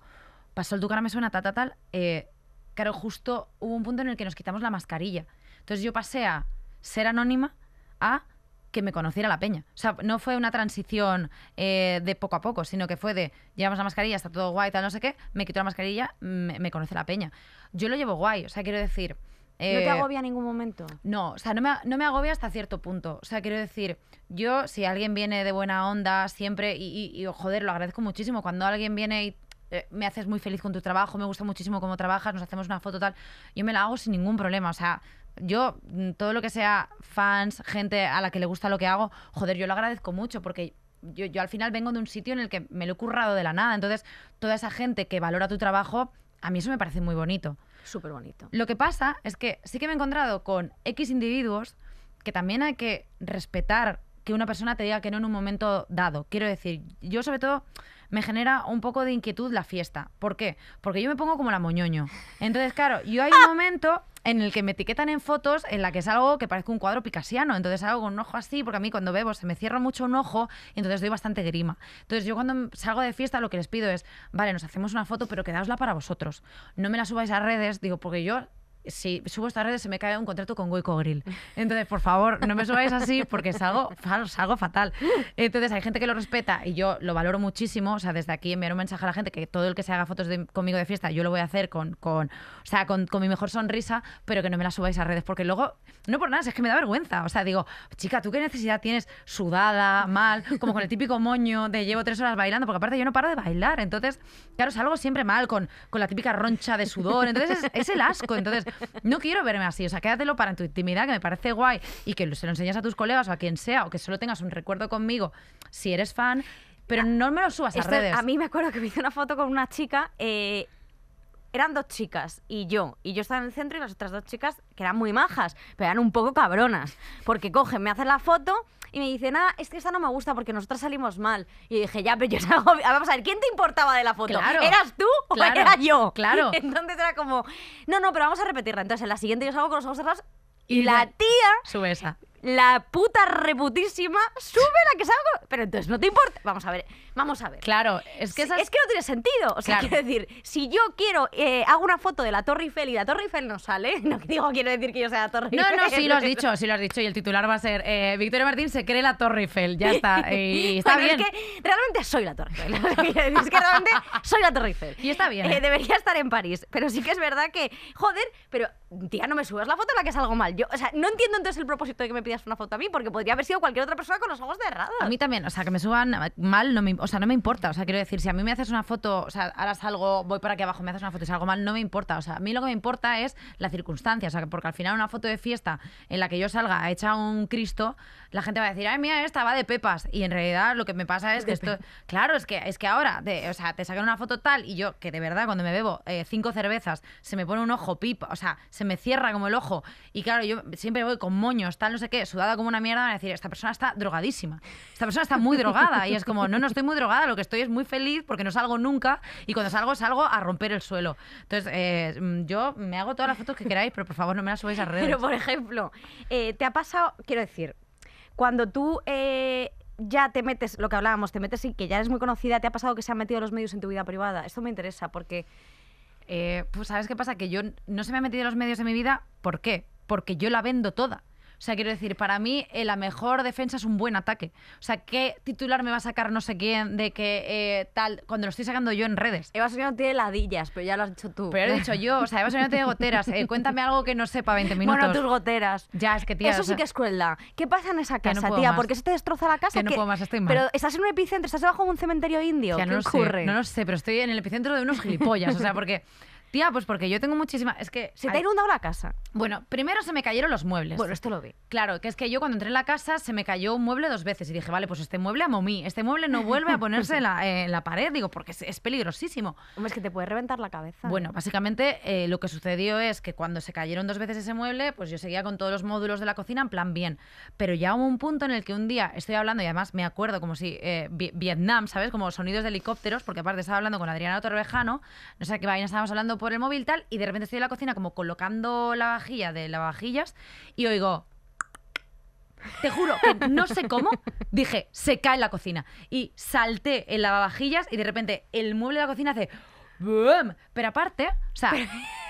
pasó el tucar me suena tal, tal, eh, tal, claro, justo hubo un punto en el que nos quitamos la mascarilla. Entonces yo pasé a ser anónima a que me conociera la peña. O sea, no fue una transición eh, de poco a poco, sino que fue de llevamos la mascarilla, está todo guay, tal, no sé qué, me quito la mascarilla, me conoce la peña. Yo lo llevo guay, o sea, quiero decir, ¿No te eh, agobia en ningún momento? No, o sea, no me, no me, agobia hasta cierto punto. O sea, quiero decir, yo, si alguien viene de buena onda, siempre, y, joder, lo agradezco muchísimo, cuando alguien viene y eh, me haces muy feliz con tu trabajo, me gusta muchísimo cómo trabajas, nos hacemos una foto tal, yo me la hago sin ningún problema. O sea, yo, mm, todo lo que sea fans, gente a la que le gusta lo que hago, joder, yo lo agradezco mucho porque yo, yo, al final vengo de un sitio en el que me lo he currado de la nada. Entonces, toda esa gente que valora tu trabajo a mí eso me parece muy bonito. Súper bonito. Lo que pasa es que sí que me he encontrado con X individuos que también hay que respetar que una persona te diga que no en un momento dado. Quiero decir, yo sobre todo me genera un poco de inquietud la fiesta. ¿Por qué? Porque yo me pongo como la moñoño. Entonces, claro, yo hay un momento en el que me etiquetan en fotos en la que es algo que parece un cuadro picasiano. Entonces hago con un ojo así, porque a mí cuando bebo se me cierra mucho un ojo, entonces doy bastante grima. Entonces yo cuando salgo de fiesta lo que les pido es, vale, nos hacemos una foto, pero quedaosla para vosotros. No me la subáis a redes, digo, porque yo si subo estas redes se me cae un contrato con Goico Grill. Entonces, por favor, no me subáis así porque salgo, algo fatal. Entonces, hay gente que lo respeta y yo lo valoro muchísimo. O sea, desde aquí enviar un mensaje a la gente que todo el que se haga fotos conmigo de fiesta, yo lo voy a hacer con, con, o sea, con, con mi mejor sonrisa, pero que no me la subáis a redes porque luego, no por nada, es que me da vergüenza. O sea, digo, chica, ¿tú qué necesidad tienes sudada, mal, como con el típico moño de llevo tres horas bailando? Porque aparte yo no paro de bailar. Entonces, claro, salgo siempre mal, con, con la típica roncha de sudor. Entonces, es, es el asco. Entonces, no quiero verme así, o sea, quédatelo para tu intimidad, que me parece guay, y que se lo enseñes a tus colegas o a quien sea, o que solo tengas un recuerdo conmigo, si eres fan, pero ah, no me lo subas a redes. A mí me acuerdo que me hice una foto con una chica eh, eran dos chicas y yo. Y yo estaba en el centro y las otras dos chicas, que eran muy majas, pero eran un poco cabronas. Porque cogen, me hacen la foto y me dicen, ah, es que esta no me gusta porque nosotras salimos mal. Y dije, ya, pero yo salgo. vamos a ver, ¿quién te importaba de la foto? ¿Eras tú o era yo? Claro. Entonces era como, no, no, pero vamos a repetirla. Entonces en la siguiente yo salgo con los ojos cerrados y, la, tía. Sube esa la puta reputísima, sube la que salgo. Pero entonces no te importa. Vamos a ver, vamos a ver. Claro, es que, es que no tiene sentido. O sea, quiero decir, si yo quiero, eh, hago una foto de la Torre Eiffel y la Torre Eiffel no sale, no digo, quiero decir que yo sea la Torre Eiffel. No, no, sí lo has dicho, sí lo has dicho. Y el titular va a ser eh, Victoria Martín se cree la Torre Eiffel. Ya está. Y está bien. que realmente soy la Torre Eiffel. es que realmente soy la Torre Eiffel. Y está bien. Eh, ¿eh? debería estar en París. Pero sí que es verdad que, joder, pero tía, no me subes la foto en la que salgo mal. Yo, o sea, no entiendo entonces el propósito de que me pidas una foto a mí, porque podría haber sido cualquier otra persona con los ojos cerrados. A mí también, o sea, que me suban mal, no me, o sea, no me importa. O sea, quiero decir, si a mí me haces una foto, o sea, ahora salgo, voy para aquí abajo, me haces una foto y salgo mal, no me importa. O sea, a mí lo que me importa es la circunstancia, o sea, porque al final una foto de fiesta en la que yo salga hecha un Cristo, la gente va a decir, ay, mira, esta va de pepas. Y en realidad lo que me pasa es que esto. Claro, es que, es que ahora, de, o sea, te sacan una foto tal y yo, que de verdad, cuando me bebo eh, cinco cervezas, se me pone un ojo pipa, o sea, se me cierra como el ojo. Y claro, yo siempre voy con moños, tal, no sé qué, sudada como una mierda, van a decir, esta persona está drogadísima. Esta persona está muy drogada. Y es como, no, no estoy muy drogada, lo que estoy es muy feliz porque no salgo nunca y cuando salgo, salgo a romper el suelo. Entonces, eh, mm, yo me hago todas las fotos que queráis, pero por favor no me las subáis a redes. Pero por ejemplo, eh, te ha pasado, quiero decir, cuando tú eh, ya te metes, lo que hablábamos, te metes y que ya eres muy conocida, ¿te ha pasado que se han metido los medios en tu vida privada? Esto me interesa porque... Eh, pues sabes qué pasa, que yo no se me ha metido los medios en mi vida, ¿por qué? Porque yo la vendo toda. O sea, quiero decir, para mí eh, la mejor defensa es un buen ataque. O sea, ¿qué titular me va a sacar no sé quién de que eh, tal cuando lo estoy sacando yo en redes? Eva no tiene ladillas, pero ya lo has dicho tú. Pero he dicho yo, o sea, Eva no tiene goteras. Eh, cuéntame algo que no sepa 20 minutos. Bueno, tus goteras. Ya, es que tía... Eso sí que es cuelda. ¿Qué pasa en esa casa, tía? ¿Por qué se te destroza la casa. Que no puedo más, estoy mal. Pero estás en un epicentro, estás debajo de un cementerio indio. Ya, ¿Qué no ocurre? Sé, no lo sé, pero estoy en el epicentro de unos gilipollas. O sea, porque... Tía, pues porque yo tengo muchísima. Es que. ¿Se te ha inundado la casa? Bueno, primero se me cayeron los muebles. Bueno, esto lo vi. Claro, que es que yo cuando entré en la casa se me cayó un mueble dos veces y dije, vale, pues este mueble a momí, este mueble no vuelve a ponerse en, la, pared, digo, porque es, peligrosísimo. Hombre, es que te puede reventar la cabeza. ¿eh? Bueno, básicamente eh, lo que sucedió es que cuando se cayeron dos veces ese mueble, pues yo seguía con todos los módulos de la cocina en plan bien. Pero ya hubo un punto en el que un día estoy hablando, y además me acuerdo como si eh, Vietnam, ¿sabes? Como sonidos de helicópteros, porque aparte estaba hablando con Adriana Torrejano no sé qué vaina estábamos hablando por el móvil tal, y de repente estoy en la cocina como colocando la vajilla de lavavajillas y oigo... Te juro que no sé cómo, dije, se cae en la cocina. Y salté en lavavajillas y de repente el mueble de la cocina hace... Pero aparte, o sea,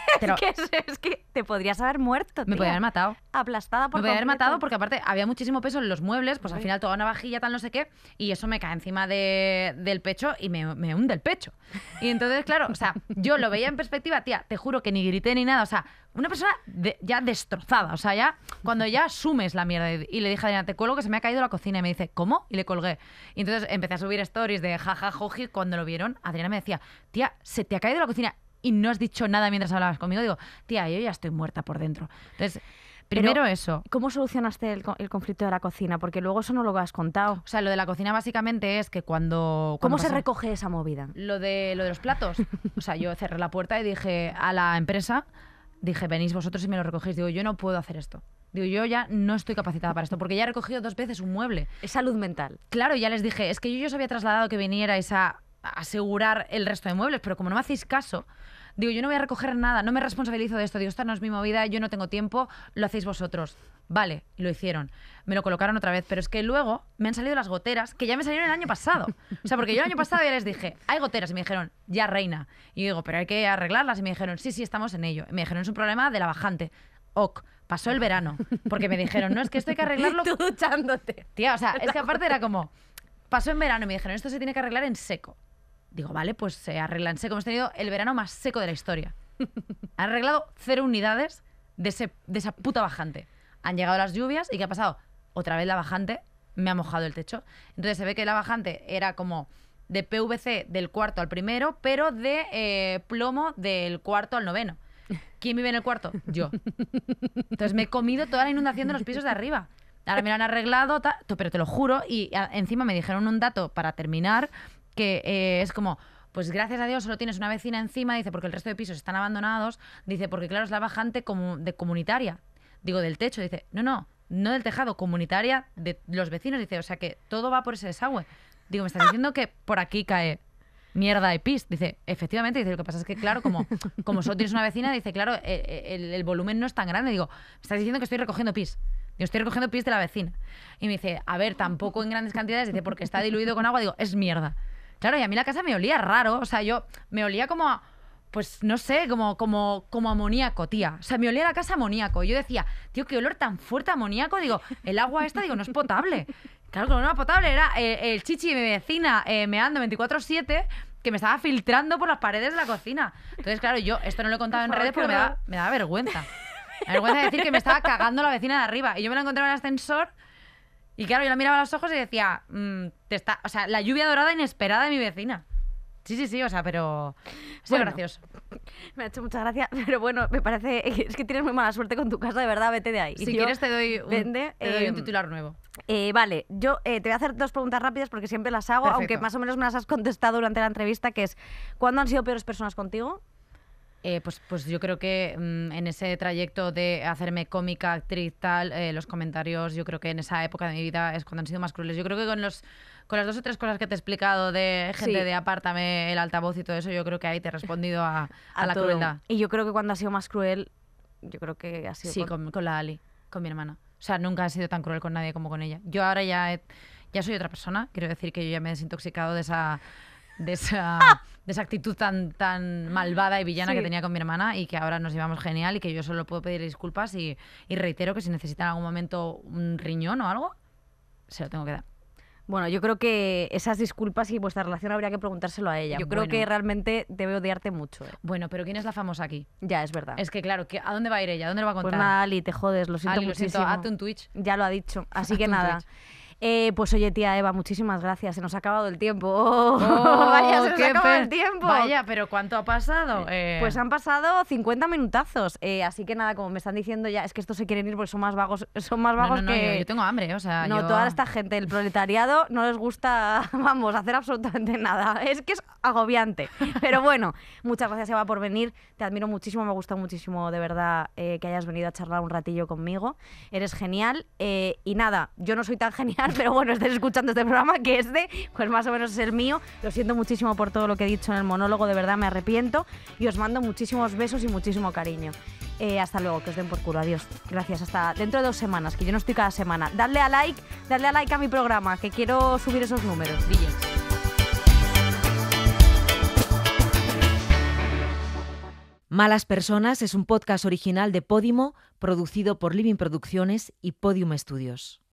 es, que, te podrías haber muerto. Me haber matado. Aplastada por Me podría haber matado porque aparte había muchísimo peso en los muebles, pues al final toda una vajilla, tal no sé qué, y eso me cae encima del pecho y me, hunde el pecho. Y entonces, claro, o sea, yo lo veía en perspectiva, tía, te juro que ni grité ni nada, o sea, una persona ya destrozada, o sea, ya cuando ya asumes la mierda. Y le dije a Adriana, te cuelgo que se me ha caído la cocina. Y me dice, ¿cómo? Y le colgué. Y entonces empecé a subir stories de jaja, y Cuando lo vieron, Adriana me decía, tía, se te ha caído la cocina y no has dicho nada mientras hablabas conmigo, digo, tía, yo ya estoy muerta por dentro. Entonces, Primero eso. ¿Cómo solucionaste el, conflicto de la cocina? Porque luego eso no lo has contado. O sea, lo de la cocina básicamente es que cuando... ¿Cómo se recoge esa movida? Lo de, lo de los platos. o sea, yo cerré la puerta y dije a la empresa, dije, venís vosotros y me lo recogéis. Digo, yo no puedo hacer esto. Digo, yo ya no estoy capacitada para esto, porque ya he recogido dos veces un mueble. Es salud mental. Claro, ya les dije, es que yo ya os había trasladado que viniera esa asegurar el resto de muebles, pero como no me hacéis caso, digo, yo no voy a recoger nada, no me responsabilizo de esto, digo, esta no es mi movida, yo no tengo tiempo, lo hacéis vosotros. Vale, lo hicieron. Me lo colocaron otra vez, pero es que luego me han salido las goteras que ya me salieron el año pasado. O sea, porque yo el año pasado ya les dije, hay goteras, y me dijeron, ya reina. Y yo digo, pero hay que arreglarlas, y me dijeron, sí, sí, estamos en ello. Y me dijeron, es un problema de la bajante. Ok, pasó el verano, porque me dijeron, no, es que esto hay que arreglarlo. Tú duchándote. Tía, o sea, es que aparte era como, pasó en verano y me dijeron, esto se tiene que arreglar en seco. Digo, vale, pues se arreglan seco. Hemos tenido el verano más seco de la historia. Han arreglado cero unidades de, esa puta bajante. Han llegado las lluvias y ¿qué ha pasado? Otra vez la bajante me ha mojado el techo. Entonces se ve que la bajante era como de PVC del cuarto al primero, pero de eh, plomo del cuarto al noveno. ¿Quién vive en el cuarto? Yo. Entonces me he comido toda la inundación de los pisos de arriba. Ahora me lo han arreglado, pero te lo juro. Y encima me dijeron un dato para terminar que eh, es como, pues gracias a Dios solo tienes una vecina encima, dice, porque el resto de pisos están abandonados, dice, porque claro, es la bajante como de comunitaria, digo, del techo, dice, no, no, no del tejado, comunitaria de los vecinos, dice, o sea que todo va por ese desagüe. Digo, me estás diciendo que por aquí cae mierda de pis. Dice, efectivamente, dice, lo que pasa es que, claro, como, como solo tienes una vecina, dice, claro, eh, eh, el, el volumen no es tan grande. Digo, me estás diciendo que estoy recogiendo pis. Yo estoy recogiendo pis de la vecina. Y me dice, a ver, tampoco en grandes cantidades, dice, porque está diluido con agua. Digo, es mierda. Claro, y a mí la casa me olía raro, o sea, yo me olía como a, pues no sé, como, como, como amoníaco, tía. O sea, me olía la casa amoníaco. Y yo decía, tío, qué olor tan fuerte amoníaco. Digo, el agua esta, digo, no es potable. Claro que no era potable, era eh, el chichi de mi vecina eh, meando 24-7 que me estaba filtrando por las paredes de la cocina. Entonces, claro, yo esto no lo he contado en redes porque me da, me vergüenza. Me vergüenza decir que me estaba cagando la vecina de arriba. Y yo me la encontré en el ascensor y claro, yo la miraba a los ojos y decía, mm, está, o sea, la lluvia dorada inesperada de mi vecina. Sí, sí, sí, o sea, pero... fue gracioso. Me ha hecho mucha gracia, pero bueno, me parece... Es que tienes muy mala suerte con tu casa, de verdad, vete de ahí. Si quieres te doy un, em, titular nuevo. Eh, vale, yo eh, te voy a hacer dos preguntas rápidas porque siempre las hago, aunque más o menos me las has contestado durante la entrevista, que es, ¿cuándo han sido peores personas contigo? Eh, pues, pues yo creo que mm, en ese trayecto de hacerme cómica, actriz, tal, eh, los comentarios, yo creo que en esa época de mi vida es cuando han sido más crueles. Yo creo que con los con las dos o tres cosas que te he explicado de gente de apártame el altavoz y todo eso, yo creo que ahí te he respondido a, la crueldad. Y yo creo que cuando ha sido más cruel, yo creo que ha sido. Sí, con... Con, la Ali, con mi hermana. O sea, nunca ha sido tan cruel con nadie como con ella. Yo ahora ya ya soy otra persona. Quiero decir que yo ya me he desintoxicado de esa de esa, esa actitud tan, tan malvada y villana que tenía con mi hermana y que ahora nos llevamos genial y que yo solo puedo pedir disculpas y, reitero que si necesitan en algún momento un riñón o algo, se lo tengo que dar. Bueno, yo creo que esas disculpas y vuestra relación habría que preguntárselo a ella. Yo creo que realmente debe odiarte mucho. Eh. Bueno, pero ¿quién es la famosa aquí? Ya, es verdad. Es que claro, ¿a dónde va a ir ella? dónde lo va a pues contar? Pues nada, Ali, te jodes, lo siento hazte un Twitch. Ya lo ha dicho. Así que nada. Eh, pues oye, tía Eva, muchísimas gracias. Se nos ha acabado el tiempo. Oh, vaya, se nos ha acabado el tiempo. Vaya, pero ¿cuánto ha pasado? Eh. Pues han pasado 50 minutazos. Eh, así que nada, como me están diciendo ya, es que estos se quieren ir porque son más vagos, son más vagos que. Yo, tengo hambre, o sea. No, toda esta gente, del proletariado, no les gusta, vamos, hacer absolutamente nada. Es que es agobiante. Pero bueno, muchas gracias, Eva, por venir. Te admiro muchísimo, me gusta muchísimo, de verdad, que hayas venido a charlar un ratillo conmigo. Eres genial. y nada, yo no soy tan genial pero bueno, estés escuchando este programa que es de pues más o menos es el mío. Lo siento muchísimo por todo lo que he dicho en el monólogo, de verdad me arrepiento y os mando muchísimos besos y muchísimo cariño. Eh, hasta luego, que os den por culo, adiós. Gracias, hasta dentro de dos semanas, que yo no estoy cada semana. Dadle a like, dadle a like a mi programa, que quiero subir esos números, Malas Personas es un podcast original de Podimo, producido por Living Producciones y Podium Studios.